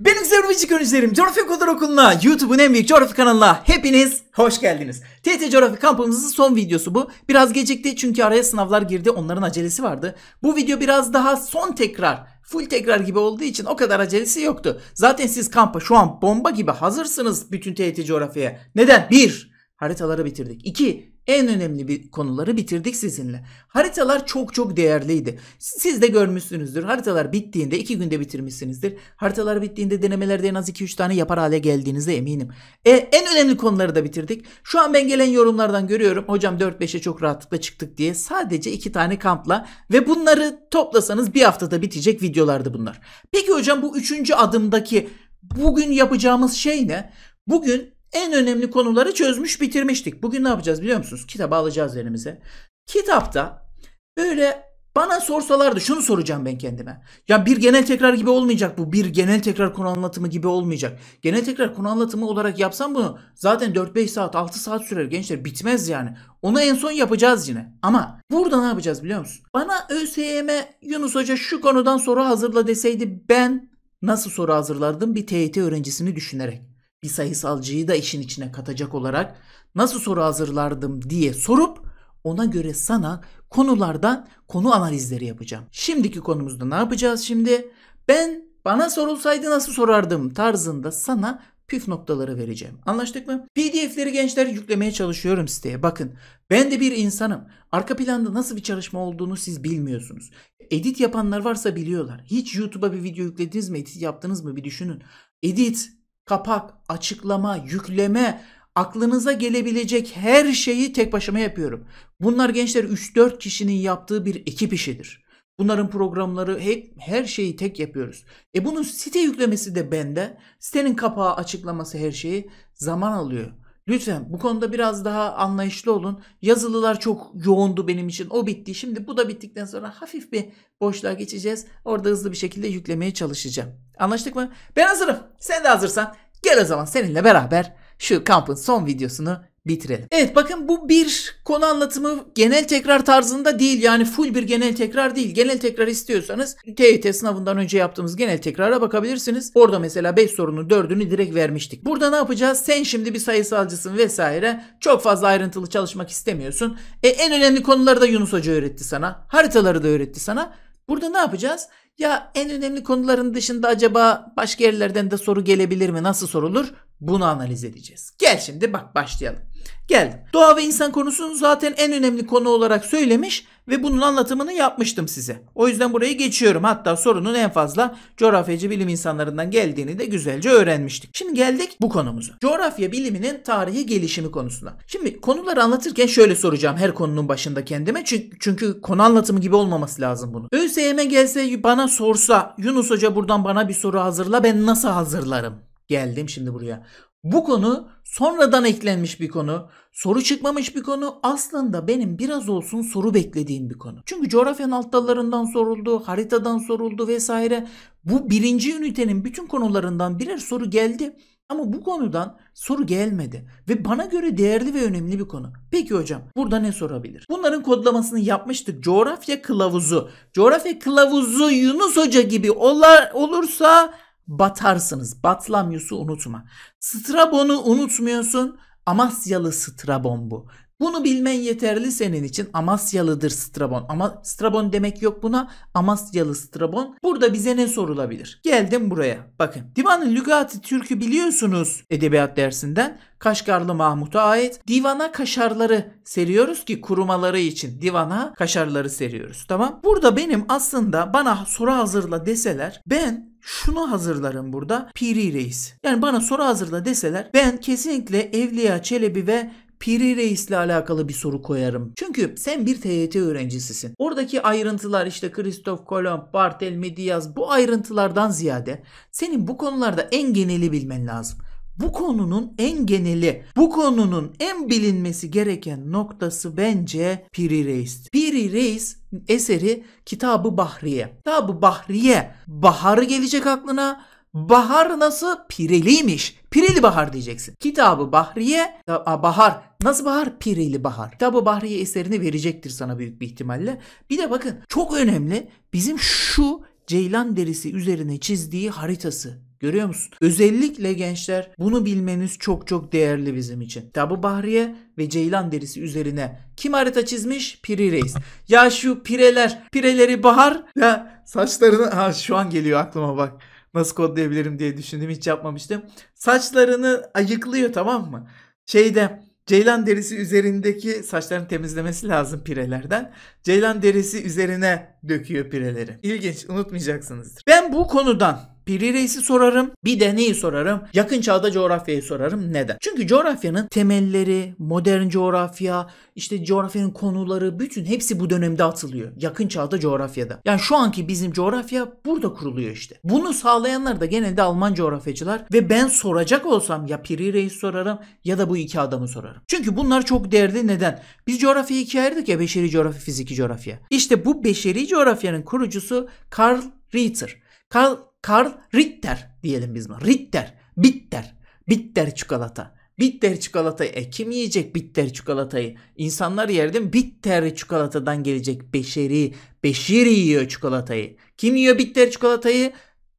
Benim sevgili öğrencilerim, coğrafya kodlar okuluna YouTube'un en büyük coğrafya kanalına hepiniz hoş geldiniz. TT coğrafya kampımızın son videosu bu. Biraz gecikti çünkü araya sınavlar girdi onların acelesi vardı. Bu video biraz daha son tekrar full tekrar gibi olduğu için o kadar acelesi yoktu. Zaten siz kampa şu an bomba gibi hazırsınız bütün TT coğrafyaya. Neden? 1. Haritaları bitirdik. 2 en önemli bir konuları bitirdik sizinle. Haritalar çok çok değerliydi. Siz de görmüşsünüzdür. Haritalar bittiğinde iki günde bitirmişsinizdir. Haritalar bittiğinde denemelerde en az 2-3 tane yapar hale geldiğinize eminim. E, en önemli konuları da bitirdik. Şu an ben gelen yorumlardan görüyorum. Hocam 4-5'e çok rahatlıkla çıktık diye. Sadece iki tane kampla ve bunları toplasanız bir haftada bitecek videolardı bunlar. Peki hocam bu üçüncü adımdaki bugün yapacağımız şey ne? Bugün en önemli konuları çözmüş bitirmiştik. Bugün ne yapacağız biliyor musunuz? Kitabı alacağız elimize. Kitapta böyle bana sorsalardı şunu soracağım ben kendime. Ya bir genel tekrar gibi olmayacak bu. Bir genel tekrar konu anlatımı gibi olmayacak. Genel tekrar konu anlatımı olarak yapsam bunu zaten 4-5 saat 6 saat sürer gençler bitmez yani. Onu en son yapacağız yine. Ama burada ne yapacağız biliyor musun? Bana ÖSYM Yunus Hoca şu konudan soru hazırla deseydi ben nasıl soru hazırlardım bir TYT öğrencisini düşünerek bir sayısalcıyı da işin içine katacak olarak nasıl soru hazırlardım diye sorup ona göre sana konulardan konu analizleri yapacağım. Şimdiki konumuzda ne yapacağız şimdi? Ben bana sorulsaydı nasıl sorardım tarzında sana püf noktaları vereceğim. Anlaştık mı? PDF'leri gençler yüklemeye çalışıyorum siteye. Bakın ben de bir insanım. Arka planda nasıl bir çalışma olduğunu siz bilmiyorsunuz. Edit yapanlar varsa biliyorlar. Hiç YouTube'a bir video yüklediniz mi? Edit yaptınız mı? Bir düşünün. Edit kapak, açıklama, yükleme, aklınıza gelebilecek her şeyi tek başıma yapıyorum. Bunlar gençler 3-4 kişinin yaptığı bir ekip işidir. Bunların programları hep her şeyi tek yapıyoruz. E bunun site yüklemesi de bende. Sitenin kapağı, açıklaması her şeyi zaman alıyor. Lütfen bu konuda biraz daha anlayışlı olun. Yazılılar çok yoğundu benim için. O bitti. Şimdi bu da bittikten sonra hafif bir boşluğa geçeceğiz. Orada hızlı bir şekilde yüklemeye çalışacağım. Anlaştık mı? Ben hazırım. Sen de hazırsan gel o zaman seninle beraber şu kampın son videosunu bitirelim. Evet bakın bu bir konu anlatımı genel tekrar tarzında değil yani full bir genel tekrar değil. Genel tekrar istiyorsanız TYT sınavından önce yaptığımız genel tekrara bakabilirsiniz. Orada mesela 5 sorunun 4'ünü direkt vermiştik. Burada ne yapacağız? Sen şimdi bir sayısalcısın vesaire. Çok fazla ayrıntılı çalışmak istemiyorsun. E, en önemli konuları da Yunus Hoca öğretti sana. Haritaları da öğretti sana. Burada ne yapacağız? Ya en önemli konuların dışında acaba başka yerlerden de soru gelebilir mi? Nasıl sorulur? Bunu analiz edeceğiz. Gel şimdi bak başlayalım. Geldim. Doğa ve insan konusunu zaten en önemli konu olarak söylemiş ve bunun anlatımını yapmıştım size. O yüzden burayı geçiyorum. Hatta sorunun en fazla coğrafyacı bilim insanlarından geldiğini de güzelce öğrenmiştik. Şimdi geldik bu konumuza. Coğrafya biliminin tarihi gelişimi konusuna. Şimdi konuları anlatırken şöyle soracağım her konunun başında kendime. Çünkü, çünkü konu anlatımı gibi olmaması lazım bunu. ÖSYM'e gelse bana sorsa Yunus Hoca buradan bana bir soru hazırla ben nasıl hazırlarım? Geldim şimdi buraya. Bu konu sonradan eklenmiş bir konu, soru çıkmamış bir konu aslında benim biraz olsun soru beklediğim bir konu. Çünkü coğrafyanın alt dallarından soruldu, haritadan soruldu vesaire. Bu birinci ünitenin bütün konularından birer soru geldi ama bu konudan soru gelmedi ve bana göre değerli ve önemli bir konu. Peki hocam burada ne sorabilir? Bunların kodlamasını yapmıştık. Coğrafya kılavuzu. Coğrafya kılavuzu Yunus Hoca gibi olar, olursa batarsınız. Batlamyus'u unutma. Strabon'u unutmuyorsun. Amasyalı Strabon bu. Bunu bilmen yeterli senin için. Amasyalıdır Strabon. Ama Strabon demek yok buna. Amasyalı Strabon. Burada bize ne sorulabilir? Geldim buraya. Bakın. Divanın lügati türkü biliyorsunuz edebiyat dersinden. Kaşgarlı Mahmut'a ait. Divana kaşarları seriyoruz ki kurumaları için. Divana kaşarları seriyoruz. Tamam. Burada benim aslında bana soru hazırla deseler ben şunu hazırlarım burada. Piri Reis. Yani bana soru hazırla deseler ben kesinlikle Evliya Çelebi ve Piri Reis'le alakalı bir soru koyarım. Çünkü sen bir TYT öğrencisisin. Oradaki ayrıntılar işte Christoph Kolomb, Bartel Diaz bu ayrıntılardan ziyade senin bu konularda en geneli bilmen lazım. Bu konunun en geneli, bu konunun en bilinmesi gereken noktası bence Piri Reis. Piri Reis eseri Kitabı Bahriye. Kitabı Bahriye, baharı gelecek aklına, Bahar nasıl? Pireliymiş. Pireli Bahar diyeceksin. Kitabı Bahriye, a, Bahar. Nasıl Bahar? Pireli Bahar. Kitabı Bahriye eserini verecektir sana büyük bir ihtimalle. Bir de bakın çok önemli bizim şu Ceylan derisi üzerine çizdiği haritası. Görüyor musun? Özellikle gençler bunu bilmeniz çok çok değerli bizim için. Kitabı Bahriye ve Ceylan derisi üzerine kim harita çizmiş? Piri Reis. Ya şu pireler, pireleri bahar ya saçlarını ha şu an geliyor aklıma bak nasıl kodlayabilirim diye düşündüm hiç yapmamıştım. Saçlarını ayıklıyor tamam mı? Şeyde ceylan derisi üzerindeki saçların temizlemesi lazım pirelerden. Ceylan derisi üzerine döküyor pireleri. İlginç unutmayacaksınızdır. Ben bu konudan Piri Reis'i sorarım. Bir de neyi sorarım? Yakın çağda coğrafyayı sorarım. Neden? Çünkü coğrafyanın temelleri, modern coğrafya, işte coğrafyanın konuları bütün hepsi bu dönemde atılıyor. Yakın çağda coğrafyada. Yani şu anki bizim coğrafya burada kuruluyor işte. Bunu sağlayanlar da genelde Alman coğrafyacılar ve ben soracak olsam ya Piri Reis sorarım ya da bu iki adamı sorarım. Çünkü bunlar çok değerli neden? Biz coğrafyayı ikiye ayırdık ya beşeri coğrafya, fiziki coğrafya. İşte bu beşeri coğrafyanın kurucusu Karl Ritter. Karl, Karl Ritter diyelim biz buna. Ritter. Bitter. Bitter çikolata. Bitter çikolatayı e, kim yiyecek bitter çikolatayı? İnsanlar yerdim bitter çikolatadan gelecek beşeri. Beşir yiyor çikolatayı. Kim yiyor bitter çikolatayı?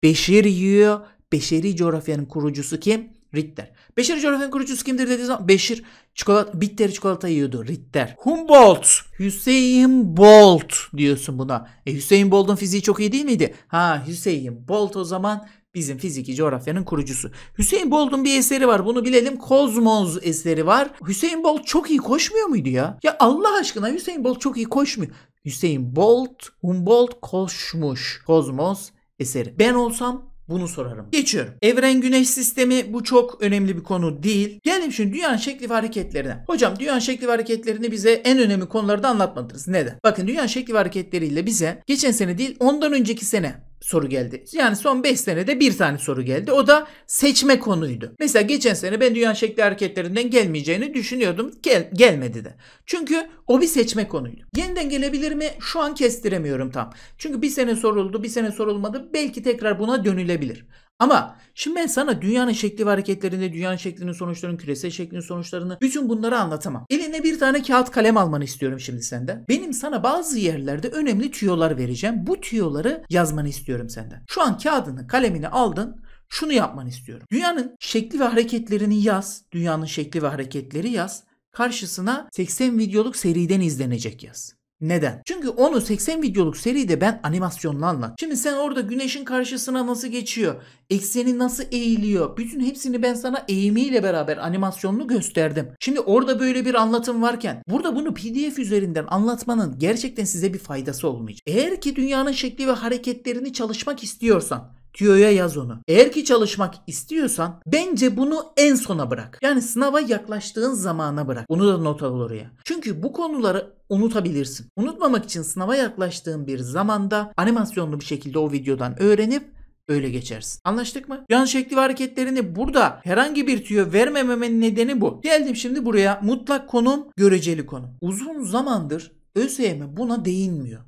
Beşir yiyor. Beşeri coğrafyanın kurucusu kim? Ritter. Beşir coğrafyanın kurucusu kimdir dediği zaman Beşir çikolata, bitter çikolata yiyordu. Ritter. Humboldt. Hüseyin Bolt diyorsun buna. E Hüseyin Bolt'un fiziği çok iyi değil miydi? Ha Hüseyin Bolt o zaman bizim fiziki coğrafyanın kurucusu. Hüseyin Bolt'un bir eseri var. Bunu bilelim. Kozmoz eseri var. Hüseyin Bolt çok iyi koşmuyor muydu ya? Ya Allah aşkına Hüseyin Bolt çok iyi koşmuyor. Hüseyin Bolt, Humboldt koşmuş. Kozmos eseri. Ben olsam bunu sorarım. Geçiyorum. Evren güneş sistemi bu çok önemli bir konu değil. Gelin şimdi dünyanın şekli ve hareketlerine. Hocam dünyanın şekli ve hareketlerini bize en önemli konularda anlatmadınız. Neden? Bakın dünyanın şekli ve hareketleriyle bize geçen sene değil ondan önceki sene soru geldi. Yani son 5 senede bir tane soru geldi. O da seçme konuydu. Mesela geçen sene ben dünya şekli hareketlerinden gelmeyeceğini düşünüyordum. Gel, gelmedi de. Çünkü o bir seçme konuydu. Yeniden gelebilir mi? Şu an kestiremiyorum tam. Çünkü bir sene soruldu, bir sene sorulmadı. Belki tekrar buna dönülebilir. Ama şimdi ben sana dünyanın şekli ve hareketlerinde dünyanın şeklinin sonuçlarını, küresel şeklinin sonuçlarını bütün bunları anlatamam. Eline bir tane kağıt kalem almanı istiyorum şimdi senden. Benim sana bazı yerlerde önemli tüyolar vereceğim. Bu tüyoları yazmanı istiyorum senden. Şu an kağıdını, kalemini aldın şunu yapmanı istiyorum. Dünyanın şekli ve hareketlerini yaz. Dünyanın şekli ve hareketleri yaz. Karşısına 80 videoluk seriden izlenecek yaz. Neden? Çünkü onu 80 videoluk seride ben animasyonla anlat. Şimdi sen orada güneşin karşısına nasıl geçiyor? Ekseni nasıl eğiliyor? Bütün hepsini ben sana eğimiyle beraber animasyonunu gösterdim. Şimdi orada böyle bir anlatım varken burada bunu pdf üzerinden anlatmanın gerçekten size bir faydası olmayacak. Eğer ki dünyanın şekli ve hareketlerini çalışmak istiyorsan TÜYO'ya yaz onu. Eğer ki çalışmak istiyorsan bence bunu en sona bırak. Yani sınava yaklaştığın zamana bırak. Bunu da not al oraya. Çünkü bu konuları unutabilirsin. Unutmamak için sınava yaklaştığın bir zamanda animasyonlu bir şekilde o videodan öğrenip öyle geçersin. Anlaştık mı? Yan şekli ve hareketlerini burada herhangi bir tüyo vermememenin nedeni bu. Geldim şimdi buraya mutlak konum, göreceli konum. Uzun zamandır ÖSYM buna değinmiyor.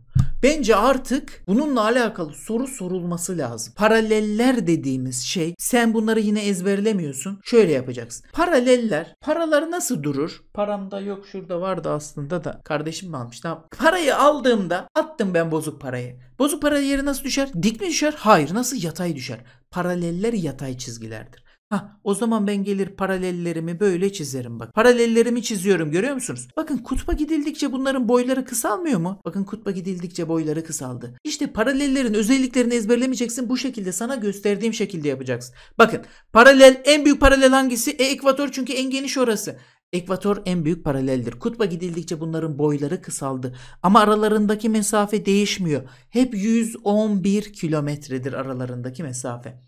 Bence artık bununla alakalı soru sorulması lazım. Paraleller dediğimiz şey sen bunları yine ezberlemiyorsun. Şöyle yapacaksın. Paraleller paraları nasıl durur? Paramda yok şurada vardı aslında da kardeşim mi almış ne Parayı aldığımda attım ben bozuk parayı. Bozuk para yeri nasıl düşer? Dik mi düşer? Hayır. Nasıl yatay düşer? Paraleller yatay çizgilerdir. Hah, o zaman ben gelir paralellerimi böyle çizerim bak. Paralellerimi çiziyorum görüyor musunuz? Bakın kutba gidildikçe bunların boyları kısalmıyor mu? Bakın kutba gidildikçe boyları kısaldı. İşte paralellerin özelliklerini ezberlemeyeceksin. Bu şekilde sana gösterdiğim şekilde yapacaksın. Bakın paralel en büyük paralel hangisi? E ekvator çünkü en geniş orası. Ekvator en büyük paraleldir. Kutba gidildikçe bunların boyları kısaldı. Ama aralarındaki mesafe değişmiyor. Hep 111 kilometredir aralarındaki mesafe.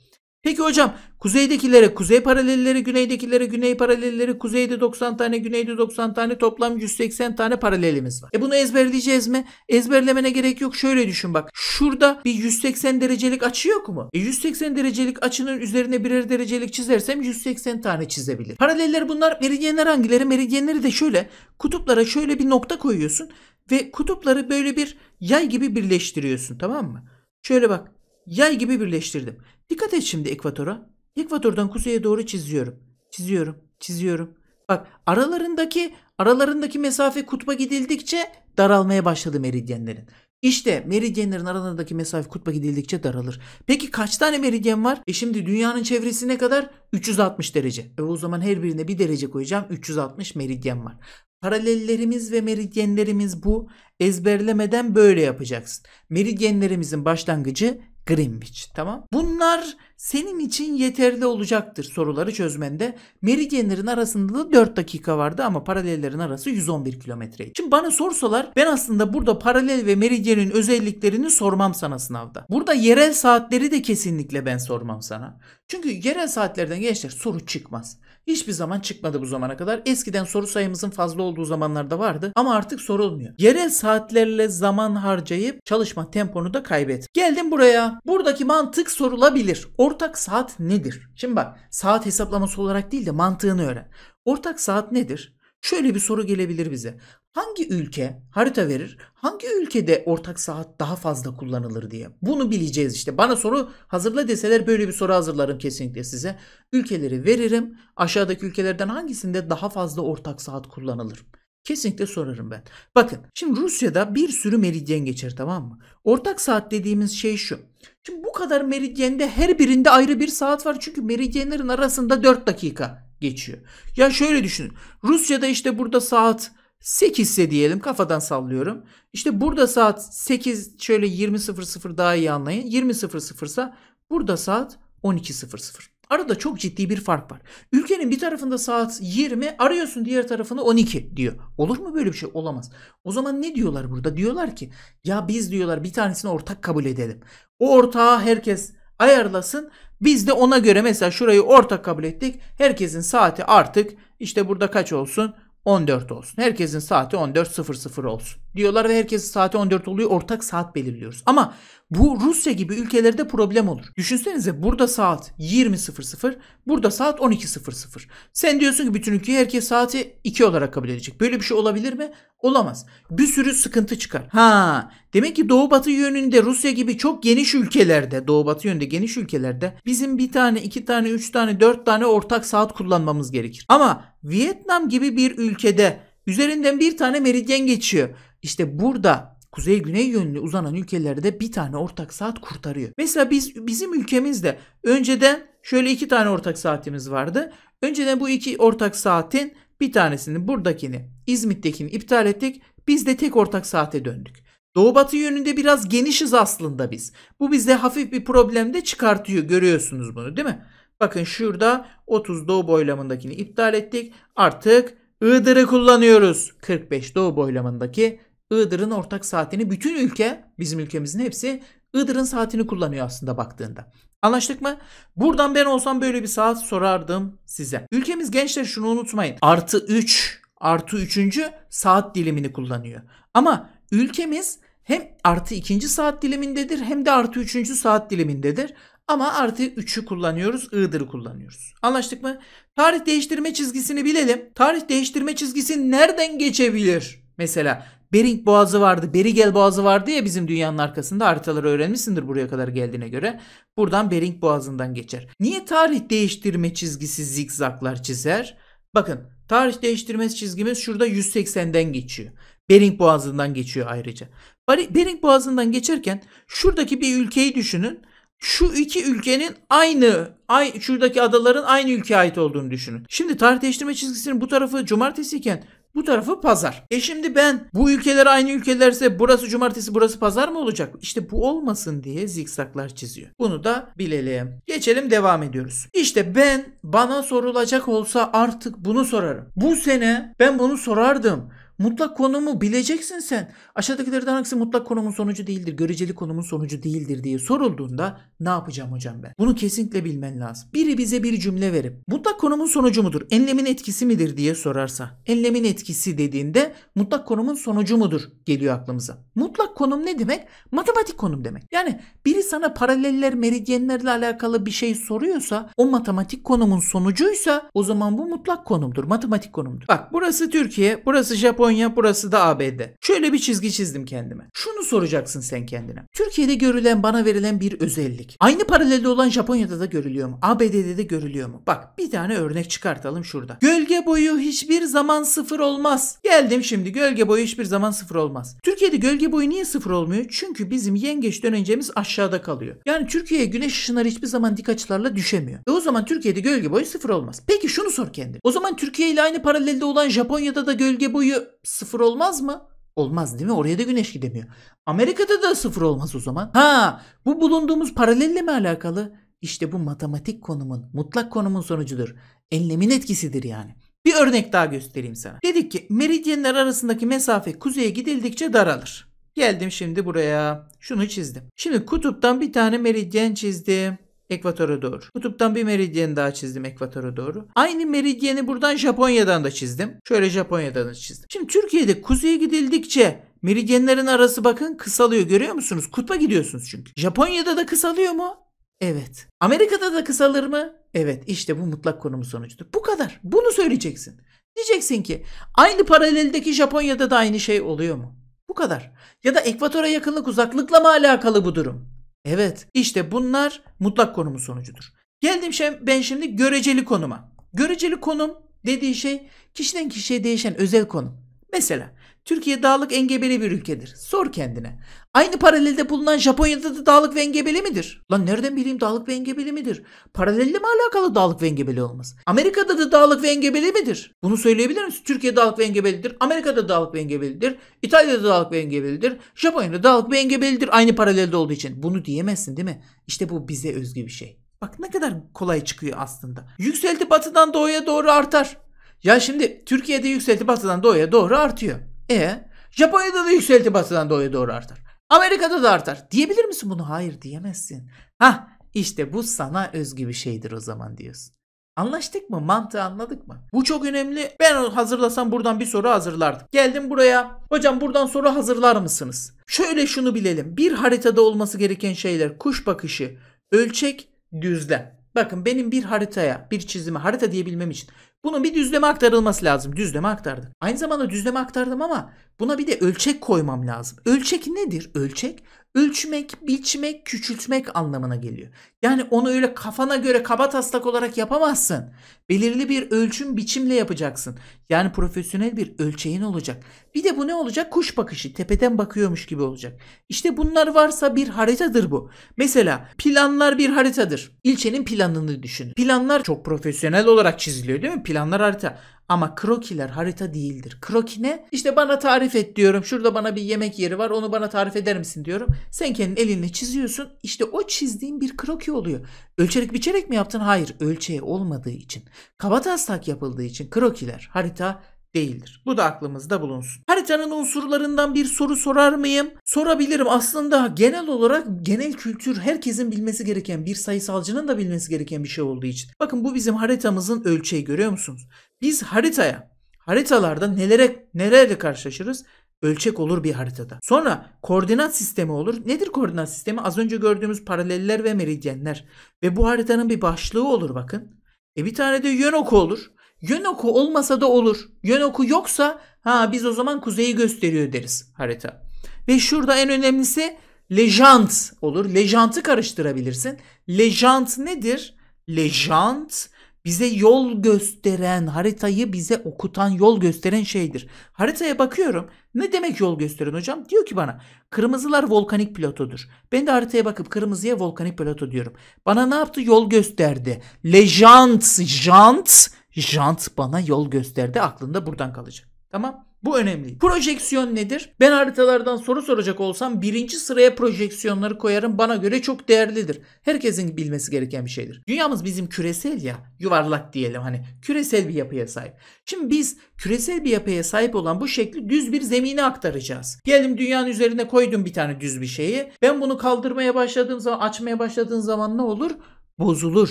Peki hocam kuzeydekilere kuzey paralelleri, güneydekilere güney paralelleri, kuzeyde 90 tane, güneyde 90 tane toplam 180 tane paralelimiz var. E bunu ezberleyeceğiz mi? Ezberlemene gerek yok. Şöyle düşün bak. Şurada bir 180 derecelik açı yok mu? E 180 derecelik açının üzerine birer derecelik çizersem 180 tane çizebilir. Paraleller bunlar meridyenler hangileri? Meridyenleri de şöyle kutuplara şöyle bir nokta koyuyorsun ve kutupları böyle bir yay gibi birleştiriyorsun tamam mı? Şöyle bak yay gibi birleştirdim. Dikkat et şimdi ekvatora. Ekvatordan kuzeye doğru çiziyorum. Çiziyorum, çiziyorum. Bak aralarındaki aralarındaki mesafe kutba gidildikçe daralmaya başladı meridyenlerin. İşte meridyenlerin aralarındaki mesafe kutba gidildikçe daralır. Peki kaç tane meridyen var? E şimdi dünyanın çevresi ne kadar? 360 derece. E o zaman her birine bir derece koyacağım. 360 meridyen var. Paralellerimiz ve meridyenlerimiz bu. Ezberlemeden böyle yapacaksın. Meridyenlerimizin başlangıcı Greenwich tamam. Bunlar senin için yeterli olacaktır soruları çözmende. Meridyenlerin arasında da 4 dakika vardı ama paralellerin arası 111 kilometreydi. Şimdi bana sorsalar ben aslında burada paralel ve meridyenin özelliklerini sormam sana sınavda. Burada yerel saatleri de kesinlikle ben sormam sana. Çünkü yerel saatlerden gençler soru çıkmaz hiçbir zaman çıkmadı bu zamana kadar. Eskiden soru sayımızın fazla olduğu zamanlarda vardı ama artık sorulmuyor. Yerel saatlerle zaman harcayıp çalışma temponu da kaybet. Geldim buraya. Buradaki mantık sorulabilir. Ortak saat nedir? Şimdi bak saat hesaplaması olarak değil de mantığını öğren. Ortak saat nedir? Şöyle bir soru gelebilir bize hangi ülke harita verir, hangi ülkede ortak saat daha fazla kullanılır diye. Bunu bileceğiz işte. Bana soru hazırla deseler böyle bir soru hazırlarım kesinlikle size. Ülkeleri veririm. Aşağıdaki ülkelerden hangisinde daha fazla ortak saat kullanılır? Kesinlikle sorarım ben. Bakın şimdi Rusya'da bir sürü meridyen geçer tamam mı? Ortak saat dediğimiz şey şu. Şimdi bu kadar meridyende her birinde ayrı bir saat var. Çünkü meridyenlerin arasında 4 dakika geçiyor. Ya şöyle düşünün. Rusya'da işte burada saat 8 ise diyelim kafadan sallıyorum. İşte burada saat 8 şöyle 20.00 daha iyi anlayın. 20.00 ise burada saat 12.00. Arada çok ciddi bir fark var. Ülkenin bir tarafında saat 20 arıyorsun diğer tarafında 12 diyor. Olur mu böyle bir şey? Olamaz. O zaman ne diyorlar burada? Diyorlar ki ya biz diyorlar bir tanesini ortak kabul edelim. O ortağı herkes ayarlasın. Biz de ona göre mesela şurayı ortak kabul ettik. Herkesin saati artık işte burada kaç olsun? 14 olsun. Herkesin saati 14.00 olsun diyorlar ve herkesin saati 14 oluyor. Ortak saat belirliyoruz. Ama bu Rusya gibi ülkelerde problem olur. Düşünsenize burada saat 20.00, burada saat 12.00. Sen diyorsun ki bütün ülke herkes saati 2 olarak kabul edecek. Böyle bir şey olabilir mi? Olamaz. Bir sürü sıkıntı çıkar. Ha, demek ki doğu batı yönünde Rusya gibi çok geniş ülkelerde, doğu batı yönünde geniş ülkelerde bizim bir tane, iki tane, üç tane, dört tane ortak saat kullanmamız gerekir. Ama Vietnam gibi bir ülkede üzerinden bir tane meridyen geçiyor. İşte burada kuzey güney yönlü uzanan ülkelerde bir tane ortak saat kurtarıyor. Mesela biz bizim ülkemizde önceden şöyle iki tane ortak saatimiz vardı. Önceden bu iki ortak saatin bir tanesini buradakini İzmit'tekini iptal ettik. Biz de tek ortak saate döndük. Doğu batı yönünde biraz genişiz aslında biz. Bu bizde hafif bir problem de çıkartıyor görüyorsunuz bunu değil mi? Bakın şurada 30 doğu boylamındakini iptal ettik. Artık Iğdır'ı kullanıyoruz. 45 doğu boylamındaki Iğdır'ın ortak saatini bütün ülke bizim ülkemizin hepsi Iğdır'ın saatini kullanıyor aslında baktığında. Anlaştık mı? Buradan ben olsam böyle bir saat sorardım size. Ülkemiz gençler şunu unutmayın. Artı 3 artı 3. saat dilimini kullanıyor. Ama ülkemiz hem artı 2. saat dilimindedir hem de artı 3. saat dilimindedir. Ama artı 3'ü kullanıyoruz. Iğdır'ı kullanıyoruz. Anlaştık mı? Tarih değiştirme çizgisini bilelim. Tarih değiştirme çizgisi nereden geçebilir? Mesela Bering Boğazı vardı. Berigel Boğazı vardı ya bizim dünyanın arkasında. Haritaları öğrenmişsindir buraya kadar geldiğine göre. Buradan Bering Boğazı'ndan geçer. Niye tarih değiştirme çizgisi zikzaklar çizer? Bakın tarih değiştirme çizgimiz şurada 180'den geçiyor. Bering Boğazı'ndan geçiyor ayrıca. Bering Boğazı'ndan geçerken şuradaki bir ülkeyi düşünün şu iki ülkenin aynı ay şuradaki adaların aynı ülkeye ait olduğunu düşünün. Şimdi tarihleştirme çizgisinin bu tarafı cumartesi iken bu tarafı pazar. E şimdi ben bu ülkeler aynı ülkelerse burası cumartesi burası pazar mı olacak? İşte bu olmasın diye zikzaklar çiziyor. Bunu da bilelim. Geçelim devam ediyoruz. İşte ben bana sorulacak olsa artık bunu sorarım. Bu sene ben bunu sorardım. Mutlak konumu bileceksin sen. Aşağıdakilerden hangisi mutlak konumun sonucu değildir, göreceli konumun sonucu değildir diye sorulduğunda ne yapacağım hocam ben? Bunu kesinlikle bilmen lazım. Biri bize bir cümle verip mutlak konumun sonucu mudur, enlemin etkisi midir diye sorarsa. Enlemin etkisi dediğinde mutlak konumun sonucu mudur geliyor aklımıza. Mutlak konum ne demek? Matematik konum demek. Yani biri sana paraleller, meridyenlerle alakalı bir şey soruyorsa o matematik konumun sonucuysa o zaman bu mutlak konumdur, matematik konumdur. Bak burası Türkiye, burası Japonya Japonya, burası da ABD. Şöyle bir çizgi çizdim kendime. Şunu soracaksın sen kendine. Türkiye'de görülen bana verilen bir özellik. Aynı paralelde olan Japonya'da da görülüyor mu? ABD'de de görülüyor mu? Bak bir tane örnek çıkartalım şurada. Gölge boyu hiçbir zaman sıfır olmaz. Geldim şimdi gölge boyu hiçbir zaman sıfır olmaz. Türkiye'de gölge boyu niye sıfır olmuyor? Çünkü bizim yengeç dönencemiz aşağıda kalıyor. Yani Türkiye'ye güneş ışınları hiçbir zaman dik açılarla düşemiyor. E o zaman Türkiye'de gölge boyu sıfır olmaz. Peki şunu sor kendine. O zaman Türkiye ile aynı paralelde olan Japonya'da da gölge boyu sıfır olmaz mı? Olmaz değil mi? Oraya da güneş gidemiyor. Amerika'da da sıfır olmaz o zaman. Ha bu bulunduğumuz paralelle mi alakalı? İşte bu matematik konumun, mutlak konumun sonucudur. Enlemin etkisidir yani. Bir örnek daha göstereyim sana. Dedik ki meridyenler arasındaki mesafe kuzeye gidildikçe daralır. Geldim şimdi buraya. Şunu çizdim. Şimdi kutuptan bir tane meridyen çizdim ekvatora doğru. Kutuptan bir meridyen daha çizdim ekvatora doğru. Aynı meridyeni buradan Japonya'dan da çizdim. Şöyle Japonya'dan da çizdim. Şimdi Türkiye'de kuzeye gidildikçe meridyenlerin arası bakın kısalıyor görüyor musunuz? Kutba gidiyorsunuz çünkü. Japonya'da da kısalıyor mu? Evet. Amerika'da da kısalır mı? Evet. İşte bu mutlak konumu sonucudur. Bu kadar. Bunu söyleyeceksin. Diyeceksin ki aynı paraleldeki Japonya'da da aynı şey oluyor mu? Bu kadar. Ya da ekvatora yakınlık uzaklıkla mı alakalı bu durum? Evet. işte bunlar mutlak konumun sonucudur. Geldim şey, ben şimdi göreceli konuma. Göreceli konum dediği şey kişiden kişiye değişen özel konum. Mesela Türkiye dağlık engebeli bir ülkedir. Sor kendine. Aynı paralelde bulunan Japonya'da da dağlık ve engebeli midir? Lan nereden bileyim dağlık ve engebeli midir? Paralelle mi alakalı dağlık ve engebeli olması? Amerika'da da dağlık ve engebeli midir? Bunu söyleyebilir misin? Türkiye dağlık ve engebelidir. Amerika'da dağlık ve engebelidir. İtalya'da dağlık ve engebelidir. Japonya'da dağlık ve engebelidir aynı paralelde olduğu için. Bunu diyemezsin değil mi? İşte bu bize özgü bir şey. Bak ne kadar kolay çıkıyor aslında. Yükselti batıdan doğuya doğru artar. Ya şimdi Türkiye'de yükselti batıdan doğuya doğru artıyor. E Japonya'da da yükselti batıdan dolayı doğru artar. Amerika'da da artar. Diyebilir misin bunu? Hayır diyemezsin. Ha işte bu sana özgü bir şeydir o zaman diyorsun. Anlaştık mı? Mantığı anladık mı? Bu çok önemli. Ben hazırlasam buradan bir soru hazırlardım. Geldim buraya. Hocam buradan soru hazırlar mısınız? Şöyle şunu bilelim. Bir haritada olması gereken şeyler kuş bakışı, ölçek, düzlem. Bakın benim bir haritaya, bir çizime harita diyebilmem için bunun bir düzleme aktarılması lazım. Düzleme aktardım. Aynı zamanda düzleme aktardım ama buna bir de ölçek koymam lazım. Ölçek nedir? Ölçek ölçmek, biçmek, küçültmek anlamına geliyor. Yani onu öyle kafana göre kaba taslak olarak yapamazsın. Belirli bir ölçüm biçimle yapacaksın. Yani profesyonel bir ölçeğin olacak. Bir de bu ne olacak? Kuş bakışı. Tepeden bakıyormuş gibi olacak. İşte bunlar varsa bir haritadır bu. Mesela planlar bir haritadır. İlçenin planını düşün. Planlar çok profesyonel olarak çiziliyor değil mi? Planlar harita. Ama krokiler harita değildir. Kroki ne? İşte bana tarif et diyorum. Şurada bana bir yemek yeri var. Onu bana tarif eder misin diyorum. Sen kendin elinle çiziyorsun. İşte o çizdiğin bir kroki oluyor. Ölçerek biçerek mi yaptın? Hayır. Ölçeği olmadığı için. Kabataslak yapıldığı için krokiler harita değildir. Bu da aklımızda bulunsun. Haritanın unsurlarından bir soru sorar mıyım? Sorabilirim. Aslında genel olarak genel kültür herkesin bilmesi gereken bir sayısalcının da bilmesi gereken bir şey olduğu için. Bakın bu bizim haritamızın ölçeği görüyor musunuz? Biz haritaya, haritalarda nelere, nelerle karşılaşırız? ölçek olur bir haritada. Sonra koordinat sistemi olur. Nedir koordinat sistemi? Az önce gördüğümüz paraleller ve meridyenler. Ve bu haritanın bir başlığı olur bakın. E bir tane de yön oku olur. Yön oku olmasa da olur. Yön oku yoksa ha biz o zaman kuzeyi gösteriyor deriz harita. Ve şurada en önemlisi lejant olur. Lejantı karıştırabilirsin. Lejant nedir? Lejant bize yol gösteren, haritayı bize okutan, yol gösteren şeydir. Haritaya bakıyorum. Ne demek yol gösteren hocam? Diyor ki bana kırmızılar volkanik platodur. Ben de haritaya bakıp kırmızıya volkanik plato diyorum. Bana ne yaptı? Yol gösterdi. Lejant, jant, jant bana yol gösterdi. Aklında buradan kalacak. Tamam. Bu önemli. Projeksiyon nedir? Ben haritalardan soru soracak olsam birinci sıraya projeksiyonları koyarım. Bana göre çok değerlidir. Herkesin bilmesi gereken bir şeydir. Dünyamız bizim küresel ya. Yuvarlak diyelim hani. Küresel bir yapıya sahip. Şimdi biz küresel bir yapıya sahip olan bu şekli düz bir zemine aktaracağız. Diyelim dünyanın üzerine koydum bir tane düz bir şeyi. Ben bunu kaldırmaya başladığım zaman, açmaya başladığım zaman ne olur? Bozulur.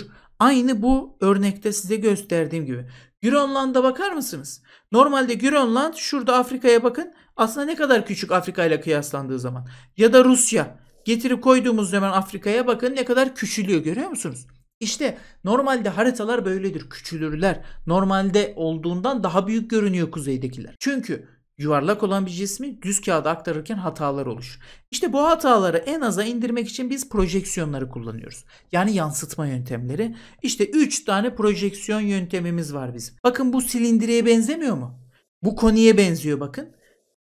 Aynı bu örnekte size gösterdiğim gibi Grönland'a bakar mısınız? Normalde Grönland şurada Afrika'ya bakın. Aslında ne kadar küçük Afrika ile kıyaslandığı zaman. Ya da Rusya. Getirip koyduğumuz zaman Afrika'ya bakın ne kadar küçülüyor görüyor musunuz? İşte normalde haritalar böyledir. Küçülürler. Normalde olduğundan daha büyük görünüyor kuzeydekiler. Çünkü yuvarlak olan bir cismi düz kağıda aktarırken hatalar oluşur. İşte bu hataları en aza indirmek için biz projeksiyonları kullanıyoruz. Yani yansıtma yöntemleri. İşte 3 tane projeksiyon yöntemimiz var bizim. Bakın bu silindiriye benzemiyor mu? Bu koniye benziyor bakın.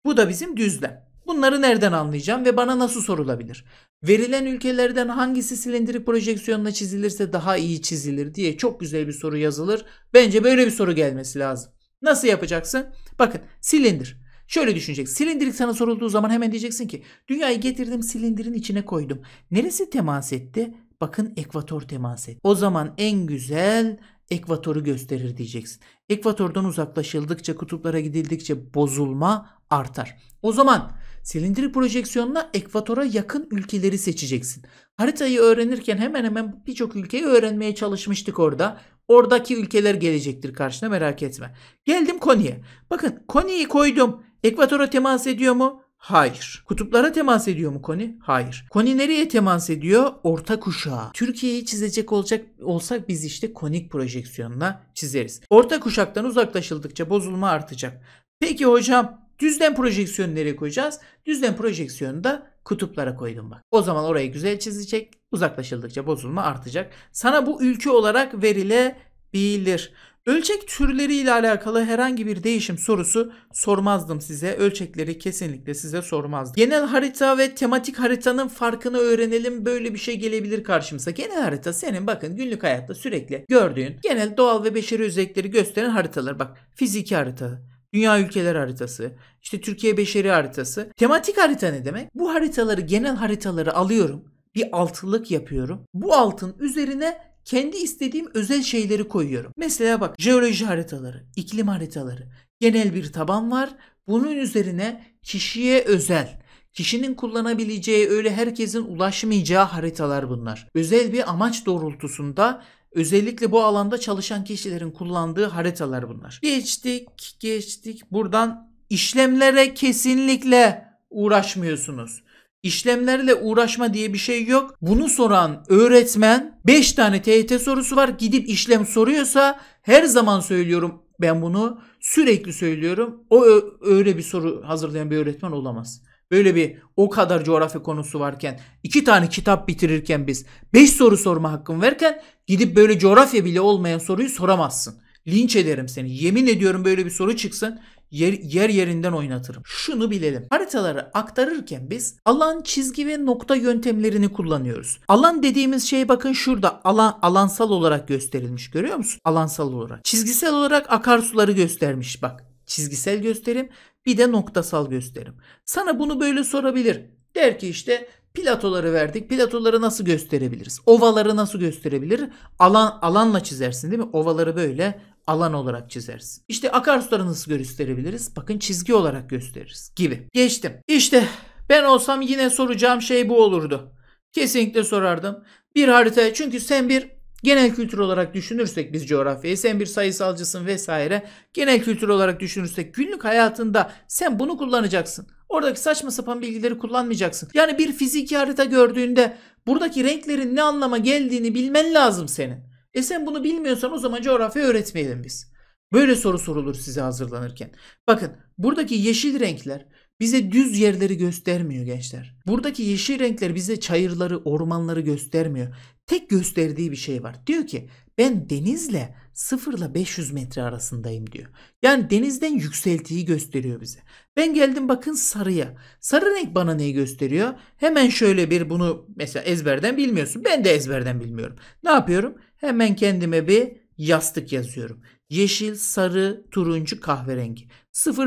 Bu da bizim düzlem. Bunları nereden anlayacağım ve bana nasıl sorulabilir? Verilen ülkelerden hangisi silindiri projeksiyonla çizilirse daha iyi çizilir diye çok güzel bir soru yazılır. Bence böyle bir soru gelmesi lazım. Nasıl yapacaksın? Bakın silindir. Şöyle düşünecek. Silindirik sana sorulduğu zaman hemen diyeceksin ki dünyayı getirdim silindirin içine koydum. Neresi temas etti? Bakın ekvator temas etti. O zaman en güzel ekvatoru gösterir diyeceksin. Ekvatordan uzaklaşıldıkça kutuplara gidildikçe bozulma artar. O zaman silindirik projeksiyonla ekvatora yakın ülkeleri seçeceksin. Haritayı öğrenirken hemen hemen birçok ülkeyi öğrenmeye çalışmıştık orada. Oradaki ülkeler gelecektir karşına merak etme. Geldim koniye. Bakın koniyi koydum. Ekvatora temas ediyor mu? Hayır. Kutuplara temas ediyor mu Koni? Hayır. Koni nereye temas ediyor? Orta kuşağa. Türkiye'yi çizecek olacak olsak biz işte konik projeksiyonla çizeriz. Orta kuşaktan uzaklaşıldıkça bozulma artacak. Peki hocam düzlem projeksiyonu nereye koyacağız? Düzlem projeksiyonu da kutuplara koydum bak. O zaman orayı güzel çizecek. Uzaklaşıldıkça bozulma artacak. Sana bu ülke olarak verilebilir. Ölçek türleri ile alakalı herhangi bir değişim sorusu sormazdım size. Ölçekleri kesinlikle size sormazdım. Genel harita ve tematik haritanın farkını öğrenelim. Böyle bir şey gelebilir karşımıza. Genel harita senin bakın günlük hayatta sürekli gördüğün genel doğal ve beşeri özellikleri gösteren haritalar. Bak fiziki harita, Dünya ülkeler haritası, işte Türkiye beşeri haritası. Tematik harita ne demek? Bu haritaları, genel haritaları alıyorum. Bir altılık yapıyorum. Bu altın üzerine kendi istediğim özel şeyleri koyuyorum. Mesela bak jeoloji haritaları, iklim haritaları, genel bir taban var. Bunun üzerine kişiye özel Kişinin kullanabileceği öyle herkesin ulaşmayacağı haritalar bunlar. Özel bir amaç doğrultusunda özellikle bu alanda çalışan kişilerin kullandığı haritalar bunlar. Geçtik, geçtik. Buradan işlemlere kesinlikle uğraşmıyorsunuz. İşlemlerle uğraşma diye bir şey yok. Bunu soran öğretmen 5 tane TET sorusu var. Gidip işlem soruyorsa her zaman söylüyorum ben bunu sürekli söylüyorum. O öyle bir soru hazırlayan bir öğretmen olamaz. Böyle bir o kadar coğrafya konusu varken, iki tane kitap bitirirken biz beş soru sorma hakkım verken gidip böyle coğrafya bile olmayan soruyu soramazsın. Linç ederim seni. Yemin ediyorum böyle bir soru çıksın yer, yer yerinden oynatırım. Şunu bilelim. Haritaları aktarırken biz alan, çizgi ve nokta yöntemlerini kullanıyoruz. Alan dediğimiz şey bakın şurada alan alansal olarak gösterilmiş görüyor musun? Alansal olarak. Çizgisel olarak akarsuları göstermiş bak. Çizgisel gösterim bir de noktasal gösterim. Sana bunu böyle sorabilir. Der ki işte platoları verdik. Platoları nasıl gösterebiliriz? Ovaları nasıl gösterebilir? Alan alanla çizersin değil mi? Ovaları böyle alan olarak çizeriz. İşte akarsuları nasıl gösterebiliriz? Bakın çizgi olarak gösteririz gibi. Geçtim. İşte ben olsam yine soracağım şey bu olurdu. Kesinlikle sorardım. Bir harita çünkü sen bir genel kültür olarak düşünürsek biz coğrafyayı sen bir sayısalcısın vesaire genel kültür olarak düşünürsek günlük hayatında sen bunu kullanacaksın. Oradaki saçma sapan bilgileri kullanmayacaksın. Yani bir fiziki harita gördüğünde buradaki renklerin ne anlama geldiğini bilmen lazım senin. E sen bunu bilmiyorsan o zaman coğrafya öğretmeyelim biz. Böyle soru sorulur size hazırlanırken. Bakın buradaki yeşil renkler bize düz yerleri göstermiyor gençler. Buradaki yeşil renkler bize çayırları, ormanları göstermiyor. Tek gösterdiği bir şey var. Diyor ki ben denizle 0 ile 500 metre arasındayım diyor. Yani denizden yükseltiyi gösteriyor bize. Ben geldim bakın sarıya. Sarı renk bana neyi gösteriyor? Hemen şöyle bir bunu mesela ezberden bilmiyorsun. Ben de ezberden bilmiyorum. Ne yapıyorum? Hemen kendime bir yastık yazıyorum. Yeşil, sarı, turuncu, kahverengi.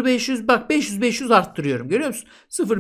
0500 bak 500 500 arttırıyorum görüyor musun?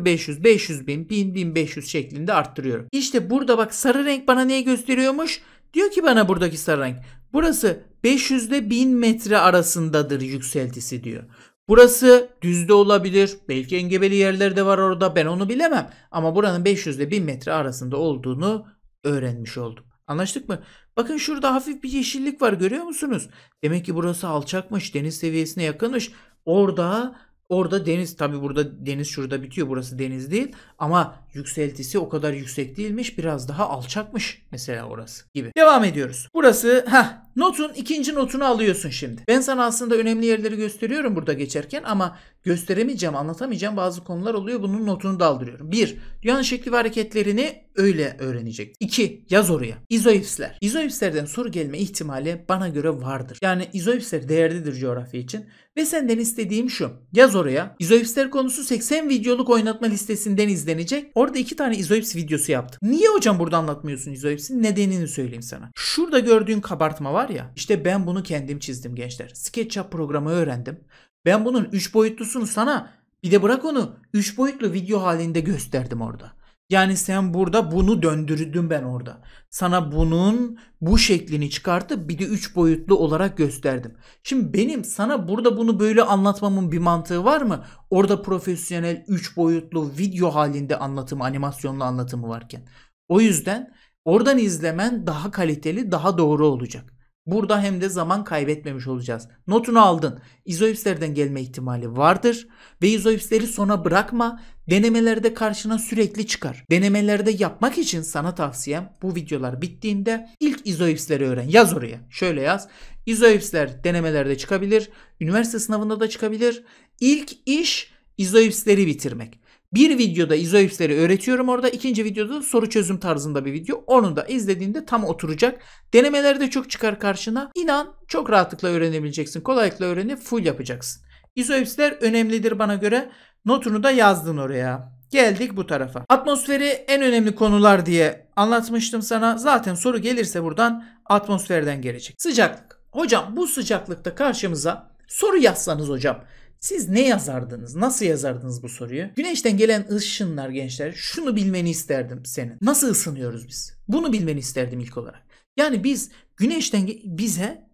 0500 500 bin 1000 1500 şeklinde arttırıyorum. İşte burada bak sarı renk bana neyi gösteriyormuş? Diyor ki bana buradaki sarı renk Burası 500 ile 1000 metre arasındadır yükseltisi diyor. Burası düzde olabilir. Belki engebeli yerler de var orada. Ben onu bilemem. Ama buranın 500 ile 1000 metre arasında olduğunu öğrenmiş oldum. Anlaştık mı? Bakın şurada hafif bir yeşillik var görüyor musunuz? Demek ki burası alçakmış. Deniz seviyesine yakınmış. Orada Orada deniz tabi burada deniz şurada bitiyor burası deniz değil ama yükseltisi o kadar yüksek değilmiş biraz daha alçakmış mesela orası gibi. Devam ediyoruz. Burası ha notun ikinci notunu alıyorsun şimdi. Ben sana aslında önemli yerleri gösteriyorum burada geçerken ama gösteremeyeceğim anlatamayacağım bazı konular oluyor bunun notunu da aldırıyorum. 1. Dünyanın şekli ve hareketlerini öyle öğrenecek. 2. Yaz oraya. İzoipsler. İzoipslerden soru gelme ihtimali bana göre vardır. Yani izoipsler değerlidir coğrafya için. Ve senden istediğim şu. Yaz oraya. İzoipsler konusu 80 videoluk oynatma listesinden izlenecek. Orada Orada iki tane izoips videosu yaptım. Niye hocam burada anlatmıyorsun izoipsi? Nedenini söyleyeyim sana. Şurada gördüğün kabartma var ya. İşte ben bunu kendim çizdim gençler. SketchUp programı öğrendim. Ben bunun 3 boyutlusunu sana bir de bırak onu 3 boyutlu video halinde gösterdim orada. Yani sen burada bunu döndürdüm ben orada. Sana bunun bu şeklini çıkartıp bir de üç boyutlu olarak gösterdim. Şimdi benim sana burada bunu böyle anlatmamın bir mantığı var mı? Orada profesyonel üç boyutlu video halinde anlatımı, animasyonlu anlatımı varken. O yüzden oradan izlemen daha kaliteli, daha doğru olacak. Burada hem de zaman kaybetmemiş olacağız. Notunu aldın. İzoipslerden gelme ihtimali vardır ve izoipsleri sona bırakma. Denemelerde karşına sürekli çıkar. Denemelerde yapmak için sana tavsiyem bu videolar bittiğinde ilk izoipsleri öğren. Yaz oraya. Şöyle yaz. İzoipsler denemelerde çıkabilir. Üniversite sınavında da çıkabilir. İlk iş izoipsleri bitirmek. Bir videoda izoipsleri öğretiyorum orada. ikinci videoda soru çözüm tarzında bir video. Onu da izlediğinde tam oturacak. Denemelerde çok çıkar karşına. İnan çok rahatlıkla öğrenebileceksin. Kolaylıkla öğrenip full yapacaksın. İzoipsler önemlidir bana göre. Notunu da yazdın oraya. Geldik bu tarafa. Atmosferi en önemli konular diye anlatmıştım sana. Zaten soru gelirse buradan atmosferden gelecek. Sıcaklık. Hocam bu sıcaklıkta karşımıza soru yazsanız hocam siz ne yazardınız? Nasıl yazardınız bu soruyu? Güneşten gelen ışınlar gençler şunu bilmeni isterdim senin. Nasıl ısınıyoruz biz? Bunu bilmeni isterdim ilk olarak. Yani biz güneşten bize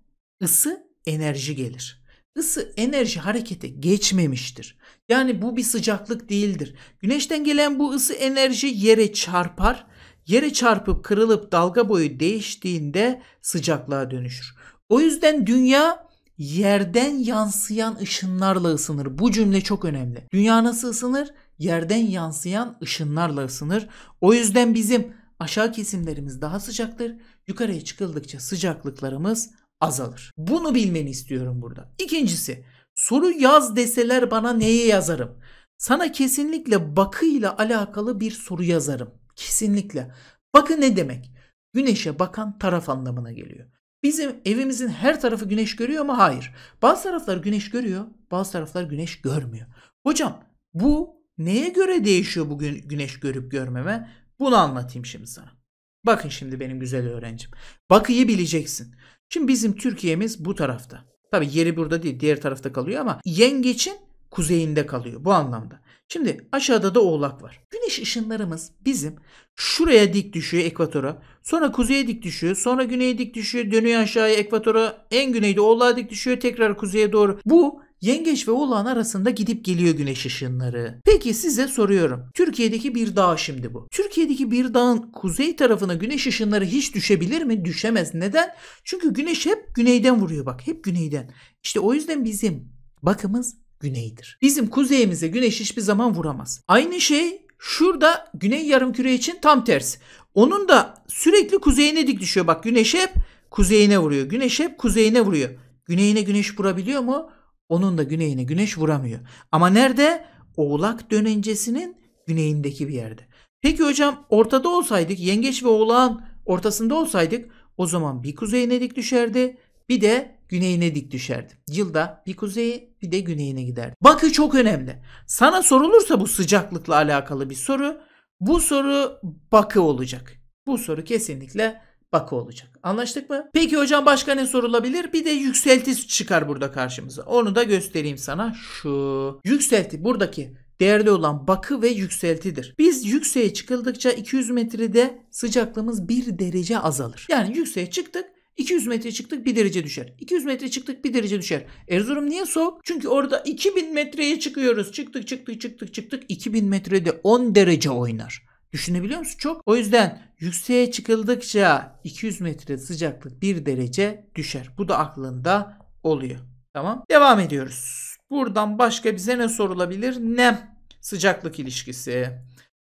ısı enerji gelir. Isı enerji harekete geçmemiştir. Yani bu bir sıcaklık değildir. Güneşten gelen bu ısı enerji yere çarpar. Yere çarpıp kırılıp dalga boyu değiştiğinde sıcaklığa dönüşür. O yüzden dünya yerden yansıyan ışınlarla ısınır. Bu cümle çok önemli. Dünya nasıl ısınır? Yerden yansıyan ışınlarla ısınır. O yüzden bizim aşağı kesimlerimiz daha sıcaktır. Yukarıya çıkıldıkça sıcaklıklarımız azalır. Bunu bilmeni istiyorum burada. İkincisi, soru yaz deseler bana neye yazarım? Sana kesinlikle bakıyla alakalı bir soru yazarım. Kesinlikle. Bakı ne demek? Güneşe bakan taraf anlamına geliyor. Bizim evimizin her tarafı güneş görüyor mu? Hayır. Bazı taraflar güneş görüyor, bazı taraflar güneş görmüyor. Hocam bu neye göre değişiyor bugün güneş görüp görmeme? Bunu anlatayım şimdi sana. Bakın şimdi benim güzel öğrencim. Bakıyı bileceksin. Şimdi bizim Türkiye'miz bu tarafta. Tabi yeri burada değil diğer tarafta kalıyor ama yengeçin kuzeyinde kalıyor bu anlamda. Şimdi aşağıda da oğlak var. Güneş ışınlarımız bizim şuraya dik düşüyor ekvatora. Sonra kuzeye dik düşüyor. Sonra güneye dik düşüyor. Dönüyor aşağıya ekvatora. En güneyde oğlağa dik düşüyor. Tekrar kuzeye doğru. Bu yengeç ve oğlan arasında gidip geliyor güneş ışınları. Peki size soruyorum. Türkiye'deki bir dağ şimdi bu. Türkiye'deki bir dağın kuzey tarafına güneş ışınları hiç düşebilir mi? Düşemez. Neden? Çünkü güneş hep güneyden vuruyor bak. Hep güneyden. İşte o yüzden bizim bakımız güneydir. Bizim kuzeyimize güneş hiçbir zaman vuramaz. Aynı şey şurada güney yarımküre için tam tersi. Onun da sürekli kuzeyine dik düşüyor. Bak güneş hep kuzeyine vuruyor. Güneş hep kuzeyine vuruyor. Güneyine güneş vurabiliyor mu? Onun da güneyine güneş vuramıyor. Ama nerede? Oğlak dönencesinin güneyindeki bir yerde. Peki hocam ortada olsaydık yengeç ve oğlağın ortasında olsaydık o zaman bir kuzeyine dik düşerdi bir de güneyine dik düşerdi. Yılda bir kuzeye bir de güneyine giderdi. Bakı çok önemli. Sana sorulursa bu sıcaklıkla alakalı bir soru. Bu soru bakı olacak. Bu soru kesinlikle bakı olacak. Anlaştık mı? Peki hocam başka ne sorulabilir? Bir de yükselti çıkar burada karşımıza. Onu da göstereyim sana. Şu yükselti buradaki değerli olan bakı ve yükseltidir. Biz yükseğe çıkıldıkça 200 metrede sıcaklığımız 1 derece azalır. Yani yükseğe çıktık 200 metre çıktık 1 derece düşer. 200 metre çıktık 1 derece düşer. Erzurum niye soğuk? Çünkü orada 2000 metreye çıkıyoruz. Çıktık çıktık çıktık çıktık 2000 metrede 10 derece oynar. Düşünebiliyor musun? Çok. O yüzden yükseğe çıkıldıkça 200 metre sıcaklık 1 derece düşer. Bu da aklında oluyor. Tamam. Devam ediyoruz. Buradan başka bize ne sorulabilir? Nem. Sıcaklık ilişkisi.